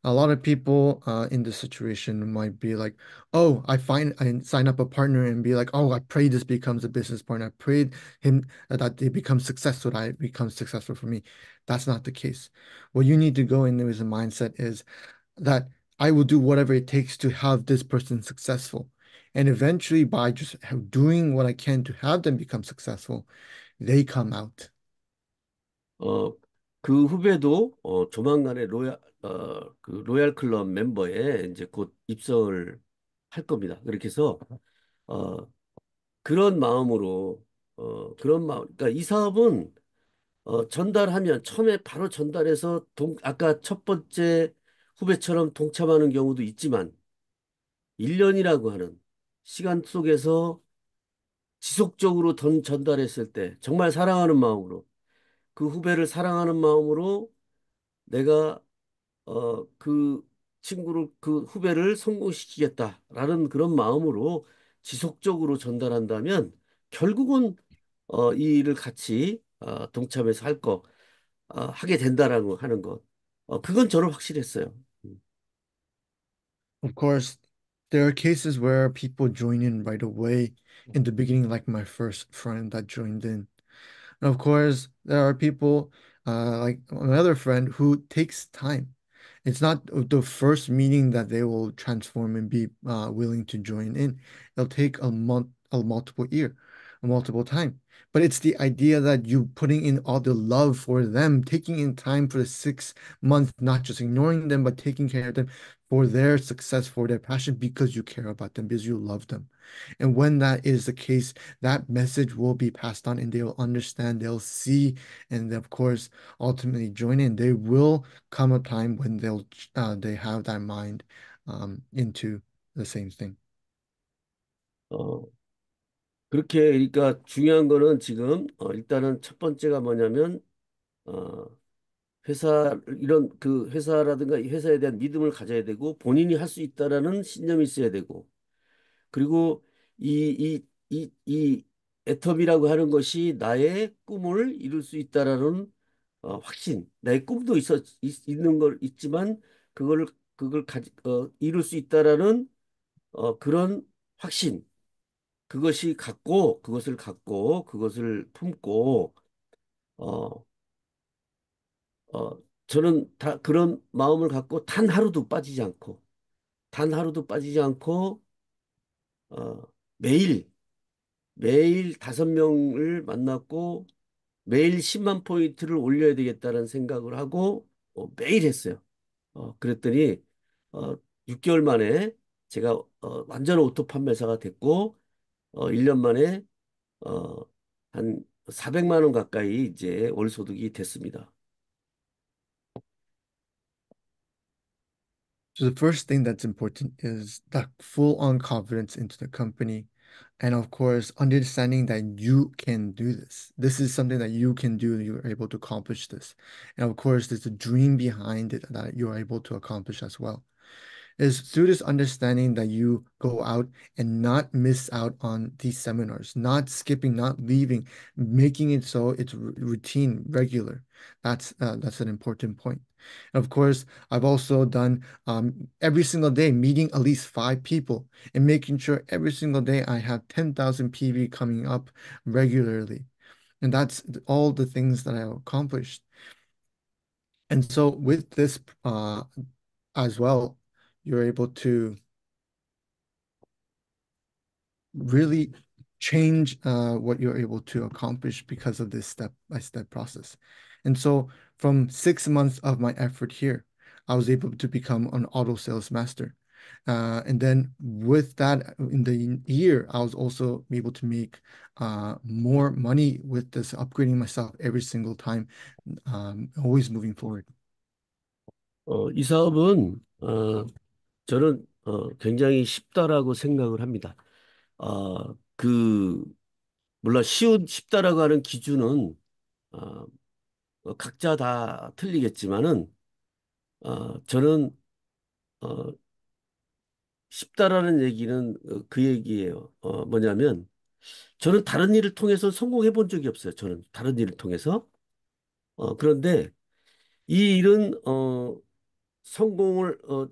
a lot of people uh, in this situation might be like, oh, I find I sign up a partner and be like, oh, I pray this becomes a business partner. I prayed him uh, that they become successful, that it becomes successful for me. That's not the case. What you need to go in there is a mindset is that I will do whatever it takes to have this person successful. And eventually, by just doing what I can to have them become successful, they come out. Uh, 그 후배도 어, 조만간에 로얄, 어, 그 로얄 클럽 멤버에 이제 곧 입성을 할 겁니다. 그렇게 해서 어, 그런 마음으로 어, 그런 마음, 그러니까 이 사업은 어, 전달하면 처음에 바로 전달해서 동, 아까 첫 번째 후배처럼 동참하는 경우도 있지만 1년이라고 하는 시간 속에서 지속적으로 던, 전달했을 때 정말 사랑하는 마음으로 그 후배를 사랑하는 마음으로 내가 어, 그 친구를 그 후배를 성공시키겠다라는 그런 마음으로 지속적으로 전달한다면 결국은 어, 이 일을 같이 어, 동참해서 할 거, 어, 하게 된다라고 하는 것. 어, 그건 저는 확실했어요. Of course, there are cases where people join in right away in the beginning, like my first friend that joined in. And of course, there are people uh, like another friend who takes time. It's not the first meeting that they will transform and be uh, willing to join in. It'll take a month, a multiple year, a multiple time. But it's the idea that you putting in all the love for them, taking in time for the six months, not just ignoring them, but taking care of them for their success, for their passion, because you care about them, because you love them. And when that is the case, that message will be passed on and they will understand, they'll see, and of course, ultimately join in. They will come a time when they'll uh, they have that mind um, into the same thing. 어, 그렇게 그러니까 중요한 거는 지금 어, 일단은 첫 번째가 뭐냐면 어, 회사 이런 그 회사라든가 회사에 대한 믿음을 가져야 되고 본인이 할수 있다라는 신념이 있어야 되고 그리고 이, 이, 이, 이 애텀이라고 하는 것이 나의 꿈을 이룰 수 있다라는 어, 확신, 나의 꿈도 있어 있, 있는 걸 있지만 그걸 그걸 가지, 어, 이룰 수 있다라는 어, 그런 확신, 그것이 갖고 그것을 갖고 그것을 품고 어, 어, 저는 다 그런 마음을 갖고 단 하루도 빠지지 않고 단 하루도 빠지지 않고 어, 매일 매일 다섯 명을 만났고 매일 10만 포인트를 올려야 되겠다는 생각을 하고 어, 매일 했어요. 어, 그랬더니 어, 6개월 만에 제가 어, 완전 오토 판매사가 됐고 어, 1년 만에 어, 한 400만 원 가까이 이제 월 소득이 됐습니다. So the first thing that's important is that full on confidence into the company. And of course, understanding that you can do this. This is something that you can do. You're able to accomplish this. And of course, there's a dream behind it that you're able to accomplish as well. Is through this understanding that you go out and not miss out on these seminars, not skipping, not leaving, making it so it's routine, regular. That's uh, that's an important point. And of course, I've also done um, every single day meeting at least five people and making sure every single day I have 10,000 PV coming up regularly. And that's all the things that I accomplished. And so with this uh, as well, you're able to really change uh, what you're able to accomplish because of this step-by-step -step process. And so from six months of my effort here, I was able to become an auto sales master. Uh, and then with that, in the year, I was also able to make uh, more money with this, upgrading myself every single time, um, always moving forward. 어, 이 사업은 어, 저는 어, 굉장히 쉽다라고 생각을 합니다. 어, 그 물론 쉬운 쉽다라고 하는 기준은 어, 어, 각자 다 틀리겠지만은 어, 저는 어, 쉽다라는 얘기는 어, 그 얘기예요. 어, 뭐냐면 저는 다른 일을 통해서 성공해 본 적이 없어요. 저는 다른 일을 통해서 어, 그런데 이 일은 어, 성공을 어,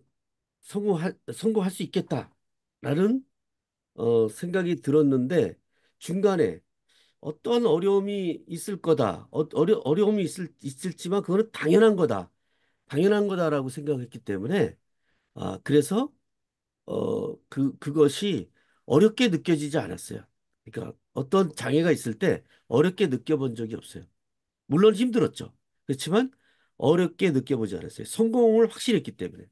성공할 성공할 수 있겠다라는 어, 생각이 들었는데 중간에 어떤 어려움이 있을 거다. 어, 어려, 어려움이 있을, 있을지만 그거는 당연한 거다. 당연한 거다라고 생각했기 때문에 아, 그래서 어, 그, 그것이 어렵게 느껴지지 않았어요. 그러니까 어떤 장애가 있을 때 어렵게 느껴본 적이 없어요. 물론 힘들었죠. 그렇지만 어렵게 느껴보지 않았어요. 성공을 확실 했기 때문에.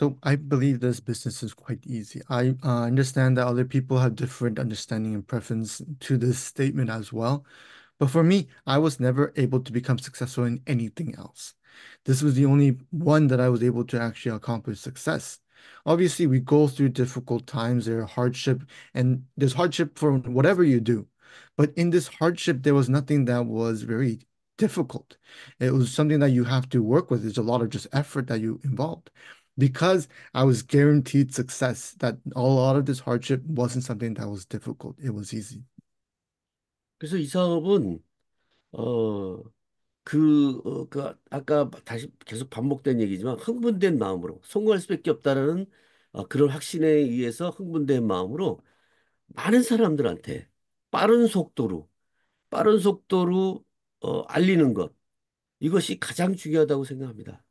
So I believe this business is quite easy. I uh, understand that other people have different understanding and preference to this statement as well. But for me, I was never able to become successful in anything else. This was the only one that I was able to actually accomplish success. Obviously, we go through difficult times, there hardship, and there's hardship for whatever you do. But in this hardship, there was nothing that was very difficult. It was something that you have to work with. There's a lot of just effort that you involved. because I was guaranteed success, that a lot of this hardship wasn't something that was difficult. It was easy. 그래서 이 사업은 어, 그, 어, 그 아까 다시 계속 반복된 얘기지만 흥분된 마음으로 성공할 수밖에 없다라는 어, 그런 확신에 의해서 흥분된 마음으로 많은 사람들한테 빠른 속도로 빠른 속도로 어, 알리는 것 이것이 가장 중요하다고 생각합니다.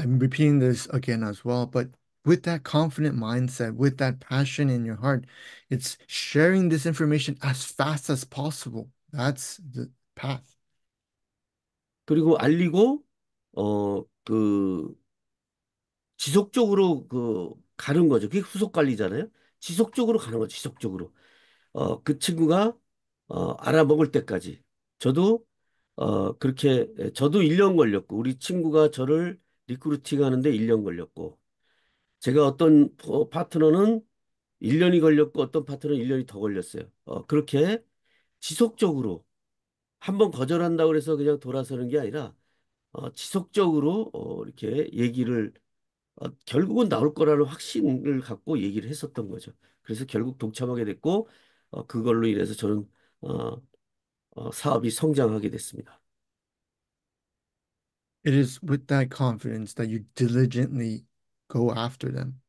I'm repeating this again as well, but with that confident mindset, with that passion in your heart, it's sharing this information as fast as possible. That's the path. 그리고 알리고 어 그 지속적으로 그 가는 거죠. 그게 후속 관리잖아요. 지속적으로 가는 거죠. 지속적으로. 어 그 친구가 어 알아먹을 때까지. 저도 어 그렇게 저도 1년 걸렸고 우리 친구가 저를 리크루팅 하는데 1년 걸렸고 제가 어떤 어, 파트너는 1년이 걸렸고 어떤 파트너는 1년이 더 걸렸어요. 어, 그렇게 지속적으로 한번 거절한다고 그래서 그냥 돌아서는 게 아니라 어, 지속적으로 어, 이렇게 얘기를 어, 결국은 나올 거라는 확신을 갖고 얘기를 했었던 거죠. 그래서 결국 동참하게 됐고 어, 그걸로 인해서 저는 어, 어, 사업이 성장하게 됐습니다. It is with that confidence that you diligently go after them.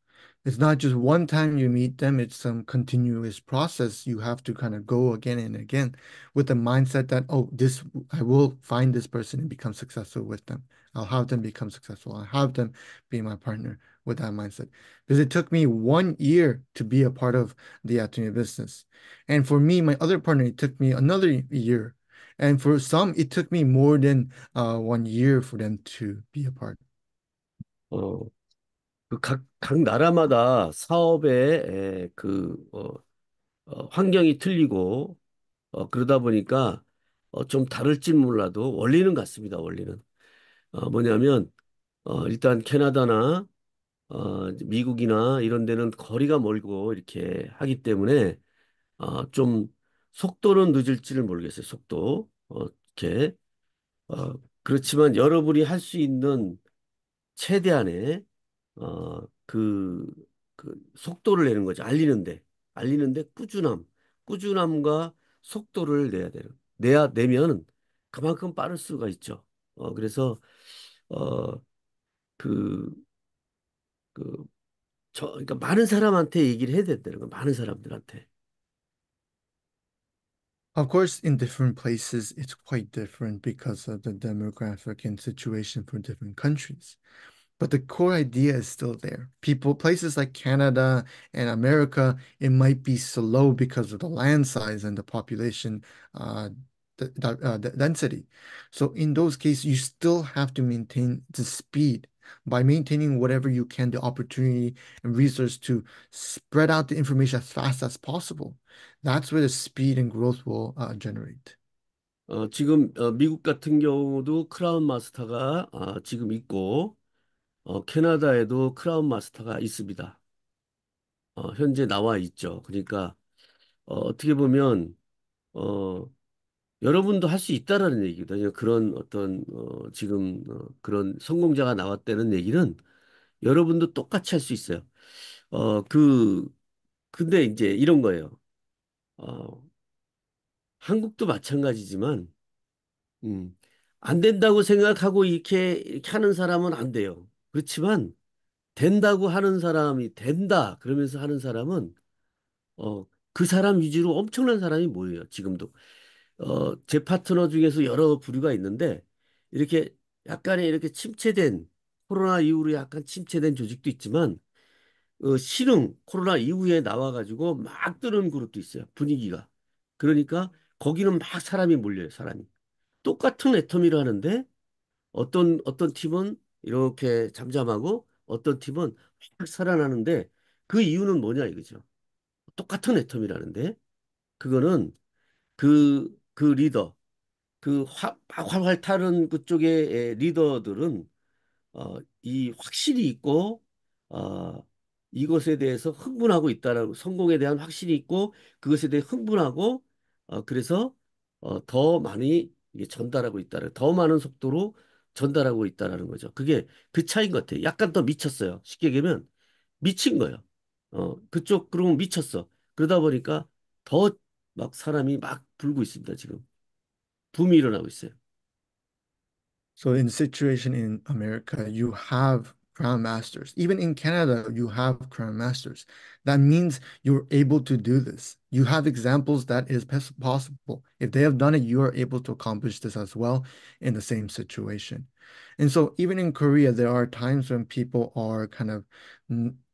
It's not just one time you meet them, it's some continuous process. You have to kind of go again and again with the mindset that, oh, this, I will find this person and become successful with them. I'll have them become successful. I'll have them be my partner with that mindset. Because it took me one year to be a part of the Atomia business. And for me, my other partner, it took me another year And for some, it took me more than uh, one year for them to be a part. 어, 그 각, 각 나라마다 사업의 에, 그 어, 어, 환경이 틀리고 어, 그러다 보니까 어, 좀 다를지 몰라도 원리는 같습니다. 원리는 어, 뭐냐면 어, 일단 캐나다나 어, 미국이나 이런 데는 거리가 멀고 이렇게 하기 때문에 어, 좀 속도는 늦을지를 모르겠어요. 속도. 이렇게 어, 그렇지만 여러분이 할 수 있는 최대한의 어, 그, 그 속도를 내는 거죠. 알리는데 알리는데 꾸준함, 꾸준함과 속도를 내야 되는 내야 내면 그만큼 빠를 수가 있죠. 어, 그래서 어, 그, 그, 저, 그러니까 많은 사람한테 얘기를 해야 된다는 거, 많은 사람들한테. Of course, in different places, it's quite different because of the demographic and situation for different countries. But the core idea is still there. People, places like Canada and America, it might be slow because of the land size and the population uh, the, the, uh, the density. So in those cases, you still have to maintain the speed by maintaining whatever you can, the opportunity and resource to spread out the information as fast as possible. That's where the speed and growth will uh, generate. 어, 지금 어, 미국 같은 경우도 크라운 마스터가 어, 지금 있고 어, 캐나다에도 크라운 마스터가 있습니다. 어, 현재 나와 있죠. 그러니까 어, 어떻게 보면 어, 여러분도 할 수 있다라는 얘기거든요. 그런 어떤 어, 지금 어, 그런 성공자가 나왔다는 얘기는 여러분도 똑같이 할 수 있어요. 어, 그 근데 이제 이런 거예요. 어, 한국도 마찬가지지만 음, 안 된다고 생각하고 이렇게, 이렇게 하는 사람은 안 돼요. 그렇지만 된다고 하는 사람이 된다 그러면서 하는 사람은 어, 그 사람 위주로 엄청난 사람이 모여요. 지금도. 어, 제 파트너 중에서 여러 부류가 있는데 이렇게 약간의 이렇게 침체된 코로나 이후로 약간 침체된 조직도 있지만 어, 신흥 코로나 이후에 나와가지고 막 뜨는 그룹도 있어요 분위기가 그러니까 거기는 막 사람이 몰려요 사람이 똑같은 애터미라 하는데 어떤 어떤 팀은 이렇게 잠잠하고 어떤 팀은 확 살아나는데 그 이유는 뭐냐 이거죠 똑같은 애터미라는데 그거는 그그 리더, 그 화, 막 활활 타는 그쪽의 예, 리더들은 어, 이 확실히 있고 어, 이것에 대해서 흥분하고 있다라고 성공에 대한 확신이 있고 그것에 대해 흥분하고 어, 그래서 어, 더 많이 이게 전달하고 있다는 더 많은 속도로 전달하고 있다라는 거죠. 그게 그 차이인 것 같아요. 약간 더 미쳤어요. 쉽게 얘기하면 미친 거예요. 어, 그쪽 그러면 미쳤어. 그러다 보니까 더 막 사람이 막 불고 있습니다. 지금 붐이 일어나고 있어요. So in situation in America, you have crown masters. Even in Canada, you have crown masters. That means you're able to do this. You have examples that is possible. If they have done it, you are able to accomplish this as well in the same situation. And so even in Korea, there are times when people are kind of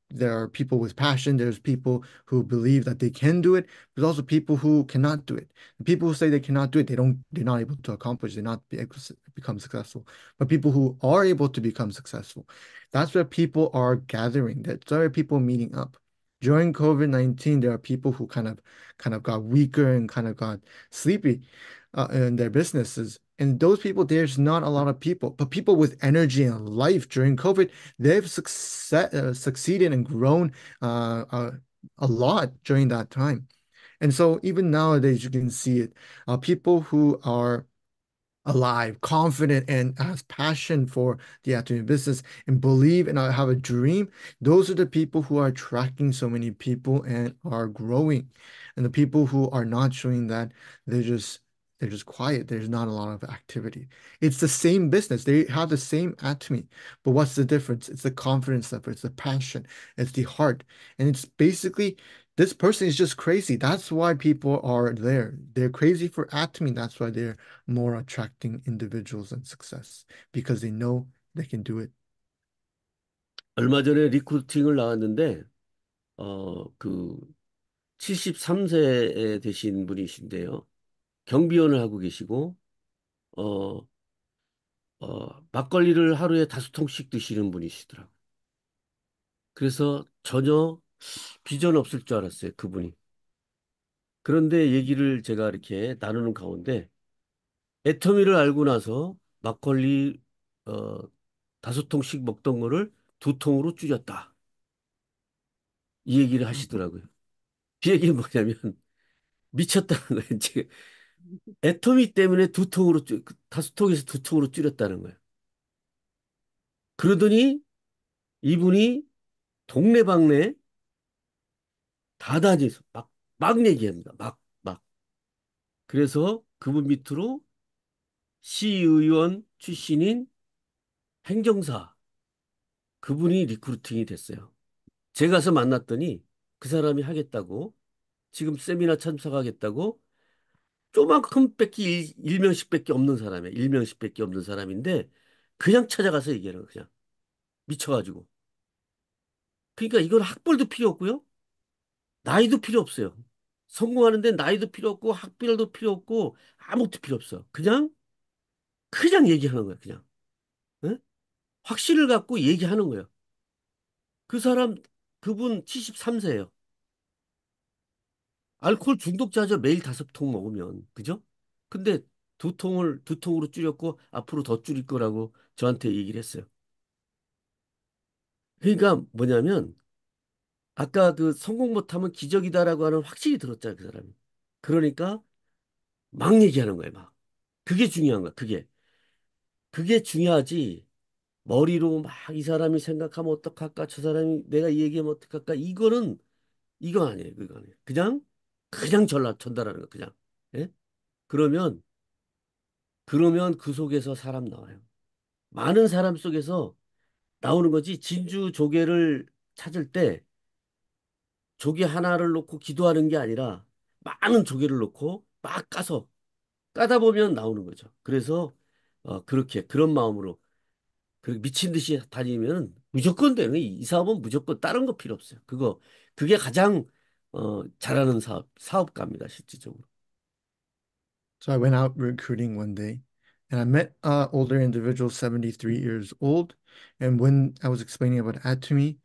there are people with passion there's people who believe that they can do it there's also people who cannot do it the people who say they cannot do it they don't they're not able to accomplish they're not be to become successful but people who are able to become successful that's where people are gathering that's where people meeting up during covid-19 there are people who kind of kind of got weaker and kind of got sleepy uh, in their businesses and those people, there's not a lot of people, but people with energy and life during COVID, they've success, uh, succeeded and grown uh, uh, a lot during that time. And so even nowadays, you can see it. Uh, people who are alive, confident, and has passion for the afternoon business and believe and have a dream, those are the people who are attracting so many people and are growing. And the people who are not showing that, they're just they're just quiet. There's not a lot of activity. It's the same business. They have the same anatomy. But what's the difference? It's the confidence level, it's the passion, it's the heart. And it's basically this person is just crazy. That's why people are there. They're crazy for atomy. That's why they're more attracting individuals and success because they know they can do it. 얼마 전에 리크루팅을 나왔는데 어 그 73세에 되신 분이신데요. 경비원을 하고 계시고 어, 어, 막걸리를 하루에 다섯 통씩 드시는 분이시더라고요. 그래서 전혀 비전 없을 줄 알았어요, 그분이. 그런데 얘기를 제가 이렇게 나누는 가운데 애터미를 알고 나서 막걸리 어, 다섯 통씩 먹던 거를 두 통으로 줄였다. 이 얘기를 하시더라고요. 그 얘기는 뭐냐면 미쳤다는 거예요. 애터미 때문에 두 통으로 줄, 그 다수 통에서 두 통으로 줄였다는 거예요. 그러더니 이분이 동네방네 다다니서 막, 막 얘기합니다. 막, 막. 그래서 그분 밑으로 시의원 출신인 행정사 그분이 리크루팅이 됐어요. 제가서 만났더니 그 사람이 하겠다고 지금 세미나 참석하겠다고 조만큼밖에 일, 면식밖에 없는 사람이야. 일면식밖에 없는 사람인데 그냥 찾아가서 얘기하는 거야, 그냥. 미쳐가지고. 그러니까 이건 학벌도 필요 없고요. 나이도 필요 없어요. 성공하는데 나이도 필요 없고 학벌도 필요 없고 아무것도 필요 없어. 그냥 그냥 얘기하는 거야, 그냥. 응? 확신을 갖고 얘기하는 거예그 사람 그분 73세예요. 알코올 중독자죠. 매일 다섯 통 먹으면. 그죠? 근데 두 통을 두 통으로 줄였고 앞으로 더 줄일 거라고 저한테 얘기를 했어요. 그러니까 뭐냐면 아까 그 성공 못하면 기적이다라고 하는 확실히 들었잖아요. 그 사람이. 그러니까 막 얘기하는 거예요. 막. 그게 중요한 거야. 그게. 그게 중요하지. 머리로 막 이 사람이 생각하면 어떡할까? 저 사람이 내가 얘기하면 어떡할까? 이거는 이거 아니에요. 그거 아니에요. 그냥 그냥 전달하는 거, 그냥. 예? 그러면, 그러면 그 속에서 사람 나와요. 많은 사람 속에서 나오는 거지, 진주 조개를 찾을 때 조개 하나를 놓고 기도하는 게 아니라 많은 조개를 놓고 막 까서 까다 보면 나오는 거죠. 그래서 어, 그렇게 그런 마음으로 미친 듯이 다니면 무조건 되는 이 사업은 무조건 다른 거 필요 없어요. 그거 그게 가장 잘하는 사업, 사업가입니다, 실질적으로. So I went out recruiting one day and I met an older individual, 73 years old. And when I was explaining about Atomy,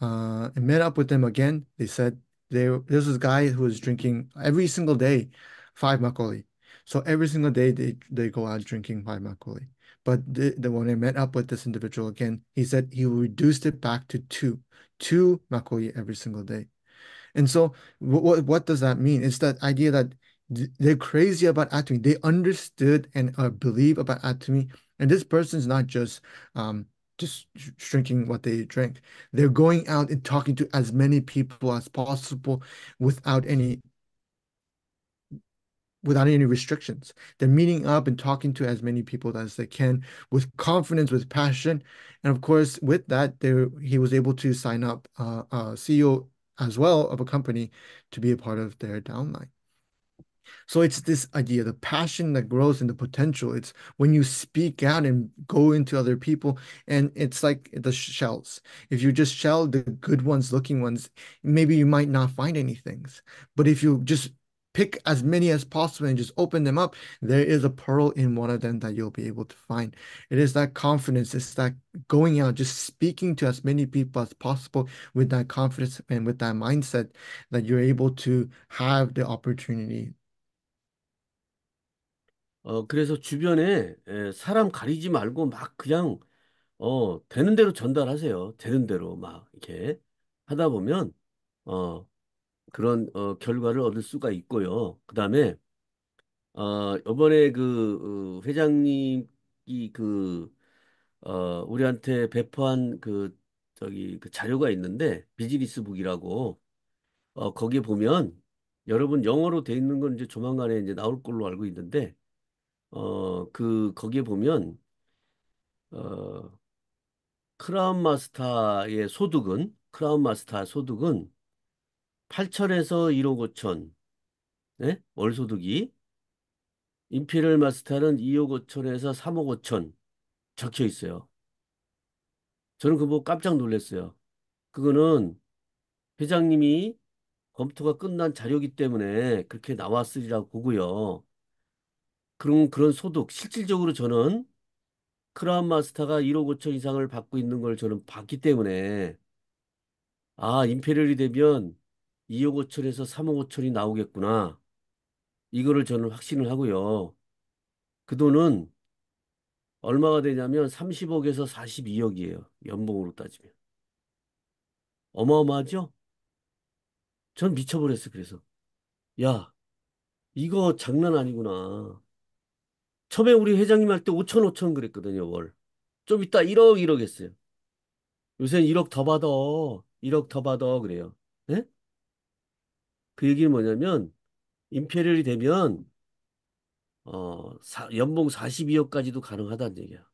uh, I met up with them again. They said they this was a guy who was drinking every single day five makgeolli. So every single day they, they go out drinking five makgeolli. But the, the, when I met up with this individual again, he said he reduced it back to two, two makgeolli every single day. And so, what what does that mean? It's that idea that they're crazy about atomy. They understood and uh, believe about atomy. And this person's not just um, just drinking what they drink. They're going out and talking to as many people as possible without any without any restrictions. They're meeting up and talking to as many people as they can with confidence, with passion, and of course, with that, there he was able to sign up uh, uh CEO as well of a company to be a part of their downline. So it's this idea, the passion that grows and the potential. It's when you speak out and go into other people, and it's like the shells. If you just shell the good ones, looking ones, maybe you might not find any things. But if you just pick as many as possible and just open them up, there is a pearl in one of them that you'll be able to find. It is that confidence, it's that going out, just speaking to as many people as possible with that confidence and with that mindset that you're able to have the opportunity. 어, 그래서 주변에 에, 사람 가리지 말고 막 그냥 어, 되는 대로 전달하세요. 되는 대로 막 이렇게 하다 보면 어, 그런 어, 결과를 얻을 수가 있고요. 그다음에 어, 이번에 그 어, 회장님이 그 어, 우리한테 배포한 그 저기 그 자료가 있는데 비즈니스북이라고 어, 거기에 보면 여러분 영어로 돼 있는 건 이제 조만간에 이제 나올 걸로 알고 있는데 어, 그 거기에 보면 어, 크라운 마스타의 소득은 크라운 마스타 소득은 8천에서 1억 5천 네? 예? 월소득이 임피를 마스터는 2억 5천에서 3억 5천 적혀 있어요. 저는 그거 보고 깜짝 놀랐어요. 그거는 회장님이 검토가 끝난 자료기 때문에 그렇게 나왔으리라고 보고요. 그런 그런 소득 실질적으로 저는 크라운 마스터가 1억 5천 이상을 받고 있는 걸 저는 봤기 때문에 아 임페리얼이 되면 2억 5천에서 3억 5천이 나오겠구나. 이거를 저는 확신을 하고요. 그 돈은 얼마가 되냐면 30억에서 42억이에요. 연봉으로 따지면. 어마어마하죠? 전 미쳐버렸어. 그래서. 야, 이거 장난 아니구나. 처음에 우리 회장님 할 때 5천 5천 그랬거든요. 월. 좀 이따 1억 1억 했어요. 요새는 1억 더 받아. 1억 더 받아. 그래요. 네? 그 얘기는 뭐냐면 임페리얼이 되면 어, 사, 연봉 42억까지도 가능하다는 얘기야.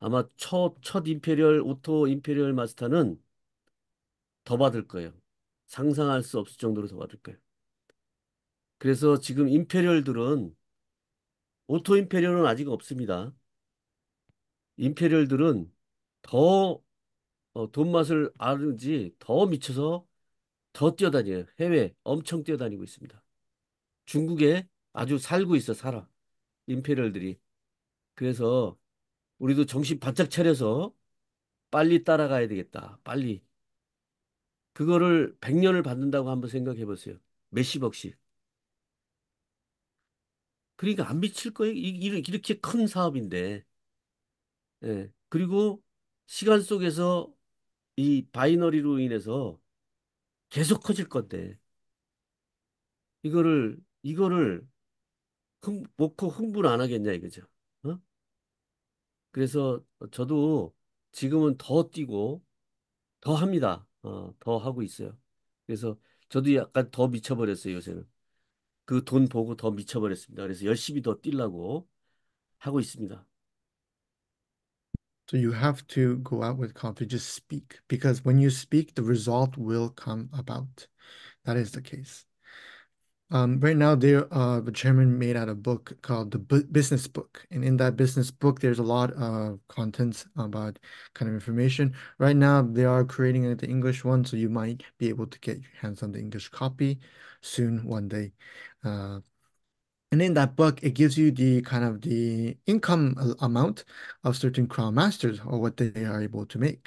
아마 첫, 첫 임페리얼, 오토 임페리얼 마스터는 더 받을 거예요. 상상할 수 없을 정도로 더 받을 거예요. 그래서 지금 임페리얼들은 오토 임페리얼은 아직 없습니다. 임페리얼들은 더 어, 돈 맛을 아는지 더 미쳐서 더 뛰어다녀요. 해외 엄청 뛰어다니고 있습니다. 중국에 아주 살고 있어 살아. 임페리얼들이. 그래서 우리도 정신 바짝 차려서 빨리 따라가야 되겠다. 빨리. 그거를 100년을 받는다고 한번 생각해 보세요. 몇십억씩. 그러니까 안 미칠 거예요. 이렇게 큰 사업인데. 예. 그리고 시간 속에서 이 바이너리로 인해서 계속 커질 건데 이거를 이거를 흥, 놓고 흥분 안 하겠냐 이거죠. 어? 그래서 저도 지금은 더 뛰고 더 합니다. 어, 더 하고 있어요. 그래서 저도 약간 더 미쳐버렸어요 요새는. 그 돈 보고 더 미쳐버렸습니다. 그래서 열심히 더 뛰려고 하고 있습니다. So you have to go out with confidence, just speak, because when you speak, the result will come about. That is the case. Um, right now, there uh, the chairman made out a book called the B Business Book, and in that business book, there's a lot of contents about kind of information. Right now, they are creating the English one, so you might be able to get your hands on the English copy soon, one day. Uh, and in that book, it gives you the kind of the income amount of certain crown masters or what they are able to make.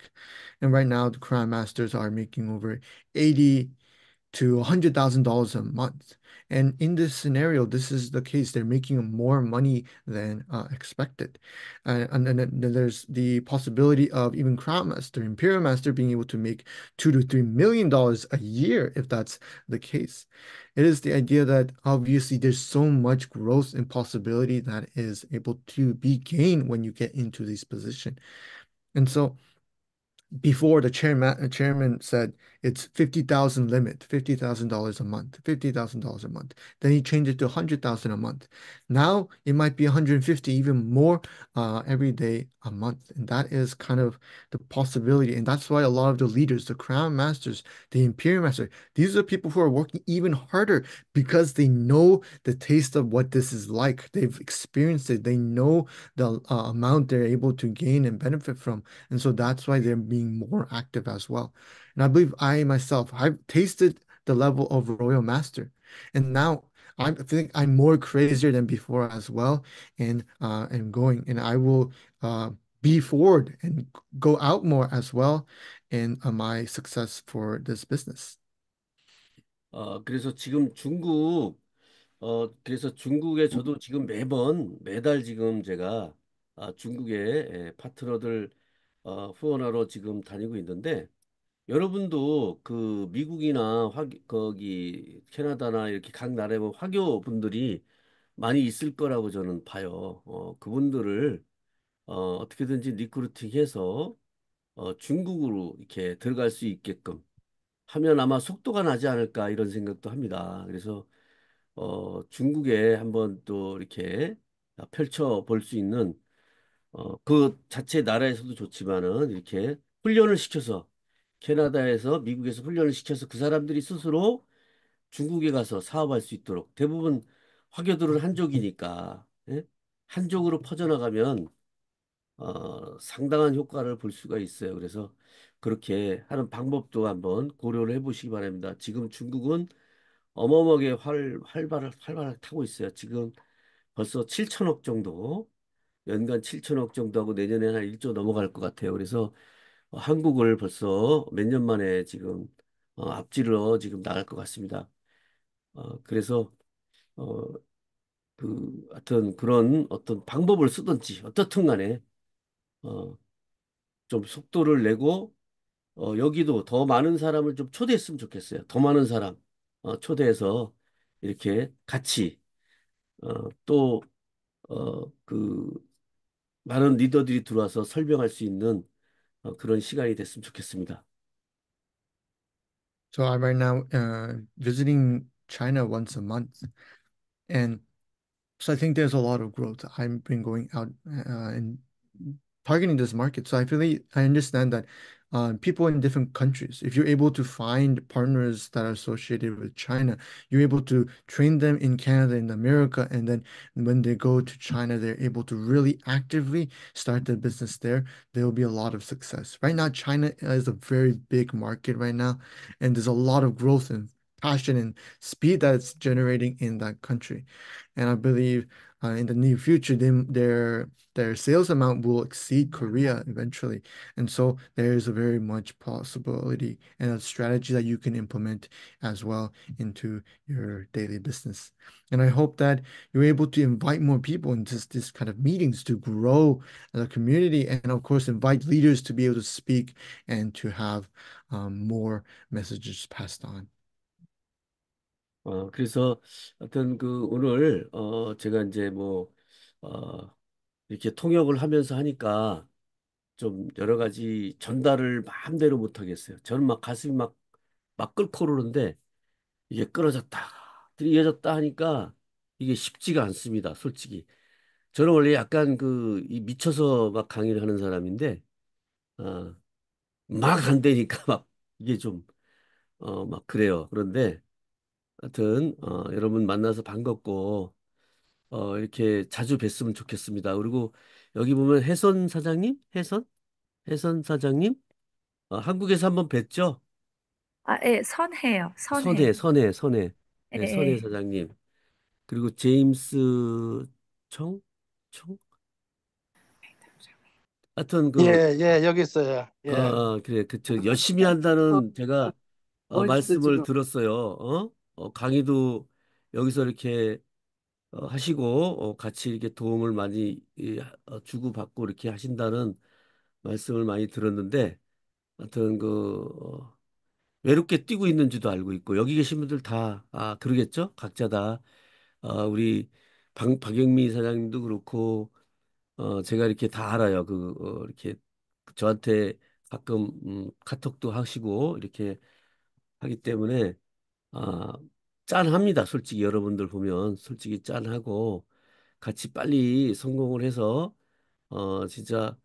And right now, the crown masters are making over 80 to $100,000 a month. And in this scenario, this is the case. They're making more money than uh, expected. Uh, and, and, then there's the possibility of even Crown Master, Imperial Master being able to make two to $3 million a year if that's the case. It is the idea that obviously there's so much growth and possibility that is able to be gained when you get into this position. And so before the chairman, uh, chairman said, it's 50,000 limit, $50,000 a month, $50,000 a month. Then he changed it to 100,000 a month. Now it might be 150, even more uh, every day a month. And that is kind of the possibility. And that's why a lot of the leaders, the crown masters, the imperial master, these are people who are working even harder because they know the taste of what this is like. They've experienced it. They know the uh, amount they're able to gain and benefit from. And so that's why they're being more active as well. And I believe I myself, I've tasted the level of Royal Master. And now I think I'm more crazier than before as well. And uh, I'm going and I will uh, be forward and go out more as well in uh, my success for this business. 어, 그래서 지금 중국, 어, 그래서 중국에 저도 지금 매번, 매달 지금 제가 아, 중국의 파트너들 어, 후원하러 지금 다니고 있는데, 여러분도 그 미국이나 화, 거기 캐나다나 이렇게 각 나라에 보 화교분들이 많이 있을 거라고 저는 봐요. 어, 그분들을 어, 어떻게든지 리크루팅해서 어, 중국으로 이렇게 들어갈 수 있게끔 하면 아마 속도가 나지 않을까 이런 생각도 합니다. 그래서 어, 중국에 한번 또 이렇게 펼쳐 볼 수 있는 어, 그 자체 나라에서도 좋지만은 이렇게 훈련을 시켜서 캐나다에서 미국에서 훈련을 시켜서 그 사람들이 스스로 중국에 가서 사업할 수 있도록 대부분 화교들은 한족이니까 예? 한족으로 퍼져나가면 어, 상당한 효과를 볼 수가 있어요. 그래서 그렇게 하는 방법도 한번 고려를 해보시기 바랍니다. 지금 중국은 어마어마하게 활, 활발을 활발하게 타고 있어요. 지금 벌써 7천억 정도 연간 7천억 정도 하고 내년에 한 1조 넘어갈 것 같아요. 그래서 어, 한국을 벌써 몇 년 만에 지금 어, 앞질러 지금 나갈 것 같습니다. 어, 그래서 어, 그 하여튼 그런 어떤 방법을 쓰든지 어떻든 간에 어, 좀 속도를 내고 어, 여기도 더 많은 사람을 좀 초대했으면 좋겠어요. 더 많은 사람 어, 초대해서 이렇게 같이 어, 또 어, 그 많은 리더들이 들어와서 설명할 수 있는 그런 시간이 됐으면 좋겠습니다. So I'm right now uh, visiting China once a month, and so I think there's a lot of growth. I've been going out uh, and targeting this market. So I really I understand that uh, people in different countries, if you're able to find partners that are associated with China, you're able to train them in Canada in America, and then when they go to China, they're able to really actively start their business there. There will be a lot of success. Right now, China is a very big market right now, and there's a lot of growth and passion and speed that it's generating in that country. And I believe uh, in the near future, they, their their sales amount will exceed Korea eventually. And so there is a very much possibility and a strategy that you can implement as well into your daily business. And I hope that you're able to invite more people into this kind of meetings to grow the community and of course invite leaders to be able to speak and to have um, more messages passed on. 어, 그래서 하여튼 그 오늘 어, 제가 이제 뭐 어, 이렇게 통역을 하면서 하니까 좀 여러 가지 전달을 마음대로 못 하겠어요. 저는 막 가슴이 막막 끓고 그러는데 이게 끊어졌다, 이어졌다 하니까 이게 쉽지가 않습니다. 솔직히 저는 원래 약간 그이 미쳐서 막 강의를 하는 사람인데 어, 막 안 되니까 막 이게 좀 어, 막 그래요. 그런데 하여튼 어, 여러분 만나서 반갑고 어, 이렇게 자주 뵀으면 좋겠습니다. 그리고 여기 보면 해선 사장님, 해선, 해선 사장님, 어, 한국에서 한번 뵀죠? 아, 예, 선해요. 선해. 선해, 선해, 선해, 네, 예, 선해 예. 사장님. 그리고 제임스 청, 청, 하여튼 그, 예, 예 여기 있어요. 예. 아, 아 그래, 그쵸. 열심히 한다는 어, 제가 어, 벌써 말씀을 지금 들었어요. 어? 어, 강의도 여기서 이렇게 어, 하시고 어, 같이 이렇게 도움을 많이 주고받고 이렇게 하신다는 말씀을 많이 들었는데 하여튼 그 외롭게 뛰고 있는지도 알고 있고 여기 계신 분들 다 아, 그러겠죠? 각자 다 아, 우리 박, 박영미 사장님도 그렇고 어, 제가 이렇게 다 알아요. 그 어, 이렇게 저한테 가끔 음, 카톡도 하시고 이렇게 하기 때문에 아, 짠합니다. 솔직히 여러분들 보면 솔직히 짠하고 같이 빨리 성공을 해서 어 진짜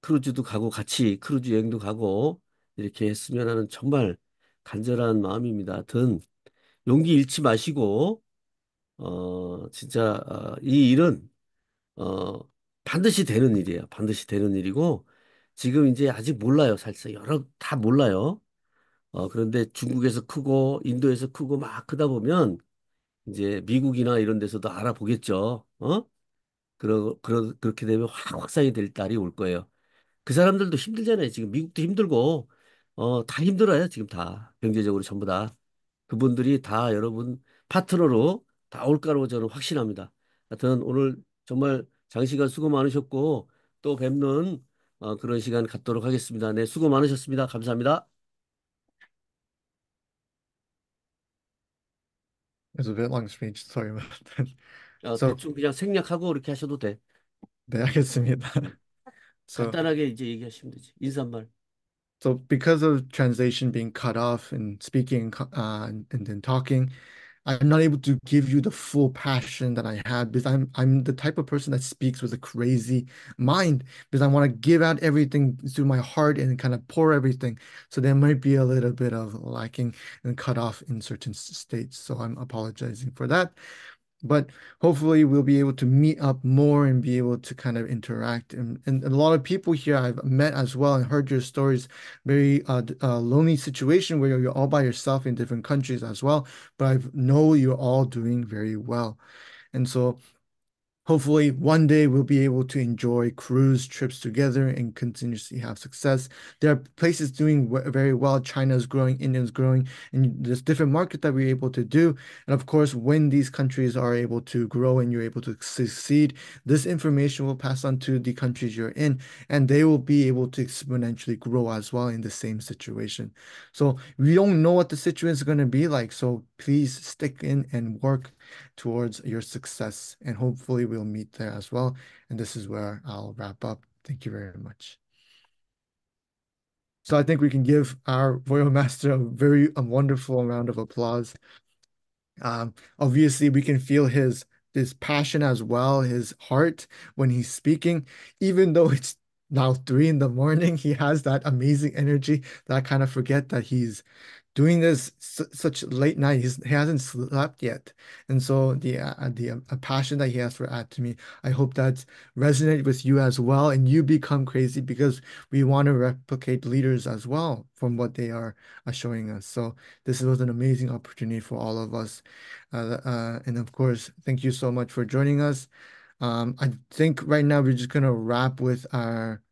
크루즈도 가고 같이 크루즈 여행도 가고 이렇게 했으면 하는 정말 간절한 마음입니다. 든 용기 잃지 마시고 어 진짜 어, 이 일은 어 반드시 되는 일이에요. 반드시 되는 일이고 지금 이제 아직 몰라요. 사실 여러 다 몰라요. 어, 그런데 중국에서 크고 인도에서 크고 막 크다 보면 이제 미국이나 이런 데서도 알아보겠죠. 어? 그러, 그러, 그렇게 되면 확 확산이 될 날이 올 거예요. 그 사람들도 힘들잖아요. 지금 미국도 힘들고, 어, 다 힘들어요. 지금 다. 경제적으로 전부 다. 그분들이 다 여러분 파트너로 다올 거라고 저는 확신합니다. 하여튼 오늘 정말 장시간 수고 많으셨고, 또 뵙는 어, 그런 시간 갖도록 하겠습니다. 네, 수고 많으셨습니다. 감사합니다. It's a bit long speech. Sorry about that. 아, So, 대충 그냥 생략하고 이렇게 하셔도 돼. 네, 알겠습니다. So, 간단하게 이제 얘기하시면 되지. 인사말. so because of translation being cut off and speaking uh, and then talking, I'm not able to give you the full passion that I had because I'm I'm the type of person that speaks with a crazy mind because I want to give out everything through my heart and kind of pour everything. So there might be a little bit of lacking and cut off in certain states. So I'm apologizing for that but hopefully we'll be able to meet up more and be able to kind of interact and, and a lot of people here i've met as well and heard your stories very uh, uh, lonely situation where you're all by yourself in different countries as well but i know you're all doing very well and so Hopefully, one day we'll be able to enjoy cruise trips together and continuously have success. There are places doing very well. China is growing, India is growing, and there's different markets that we're able to do. And of course, when these countries are able to grow and you're able to succeed, this information will pass on to the countries you're in, and they will be able to exponentially grow as well in the same situation. So we don't know what the situation is going to be like. So please stick in and work towards your success. And hopefully we'll meet there as well. And this is where I'll wrap up. Thank you very much. So I think we can give our Royal Master a very a wonderful round of applause. Um, obviously, we can feel his his passion as well, his heart when he's speaking, even though it's now three in the morning, he has that amazing energy that I kind of forget that he's doing this such late night. He's, he hasn't slept yet, and so the uh, uh the uh, passion that he has for me, I hope that resonates with you as well, and you become crazy because we want to replicate leaders as well from what they are uh, showing us. So this was an amazing opportunity for all of us, uh, uh, and of course, thank you so much for joining us. Um, I think right now we're just gonna wrap with our.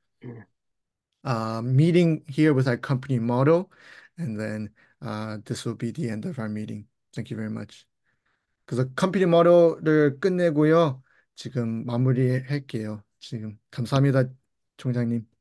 meeting here with our company model and then Uh, this will be the end of our meeting. Thank you very much. 그래서 컴퓨터 머로를 끝내고요. 지금 마무리할게요. 지금 감사합니다, 총장님.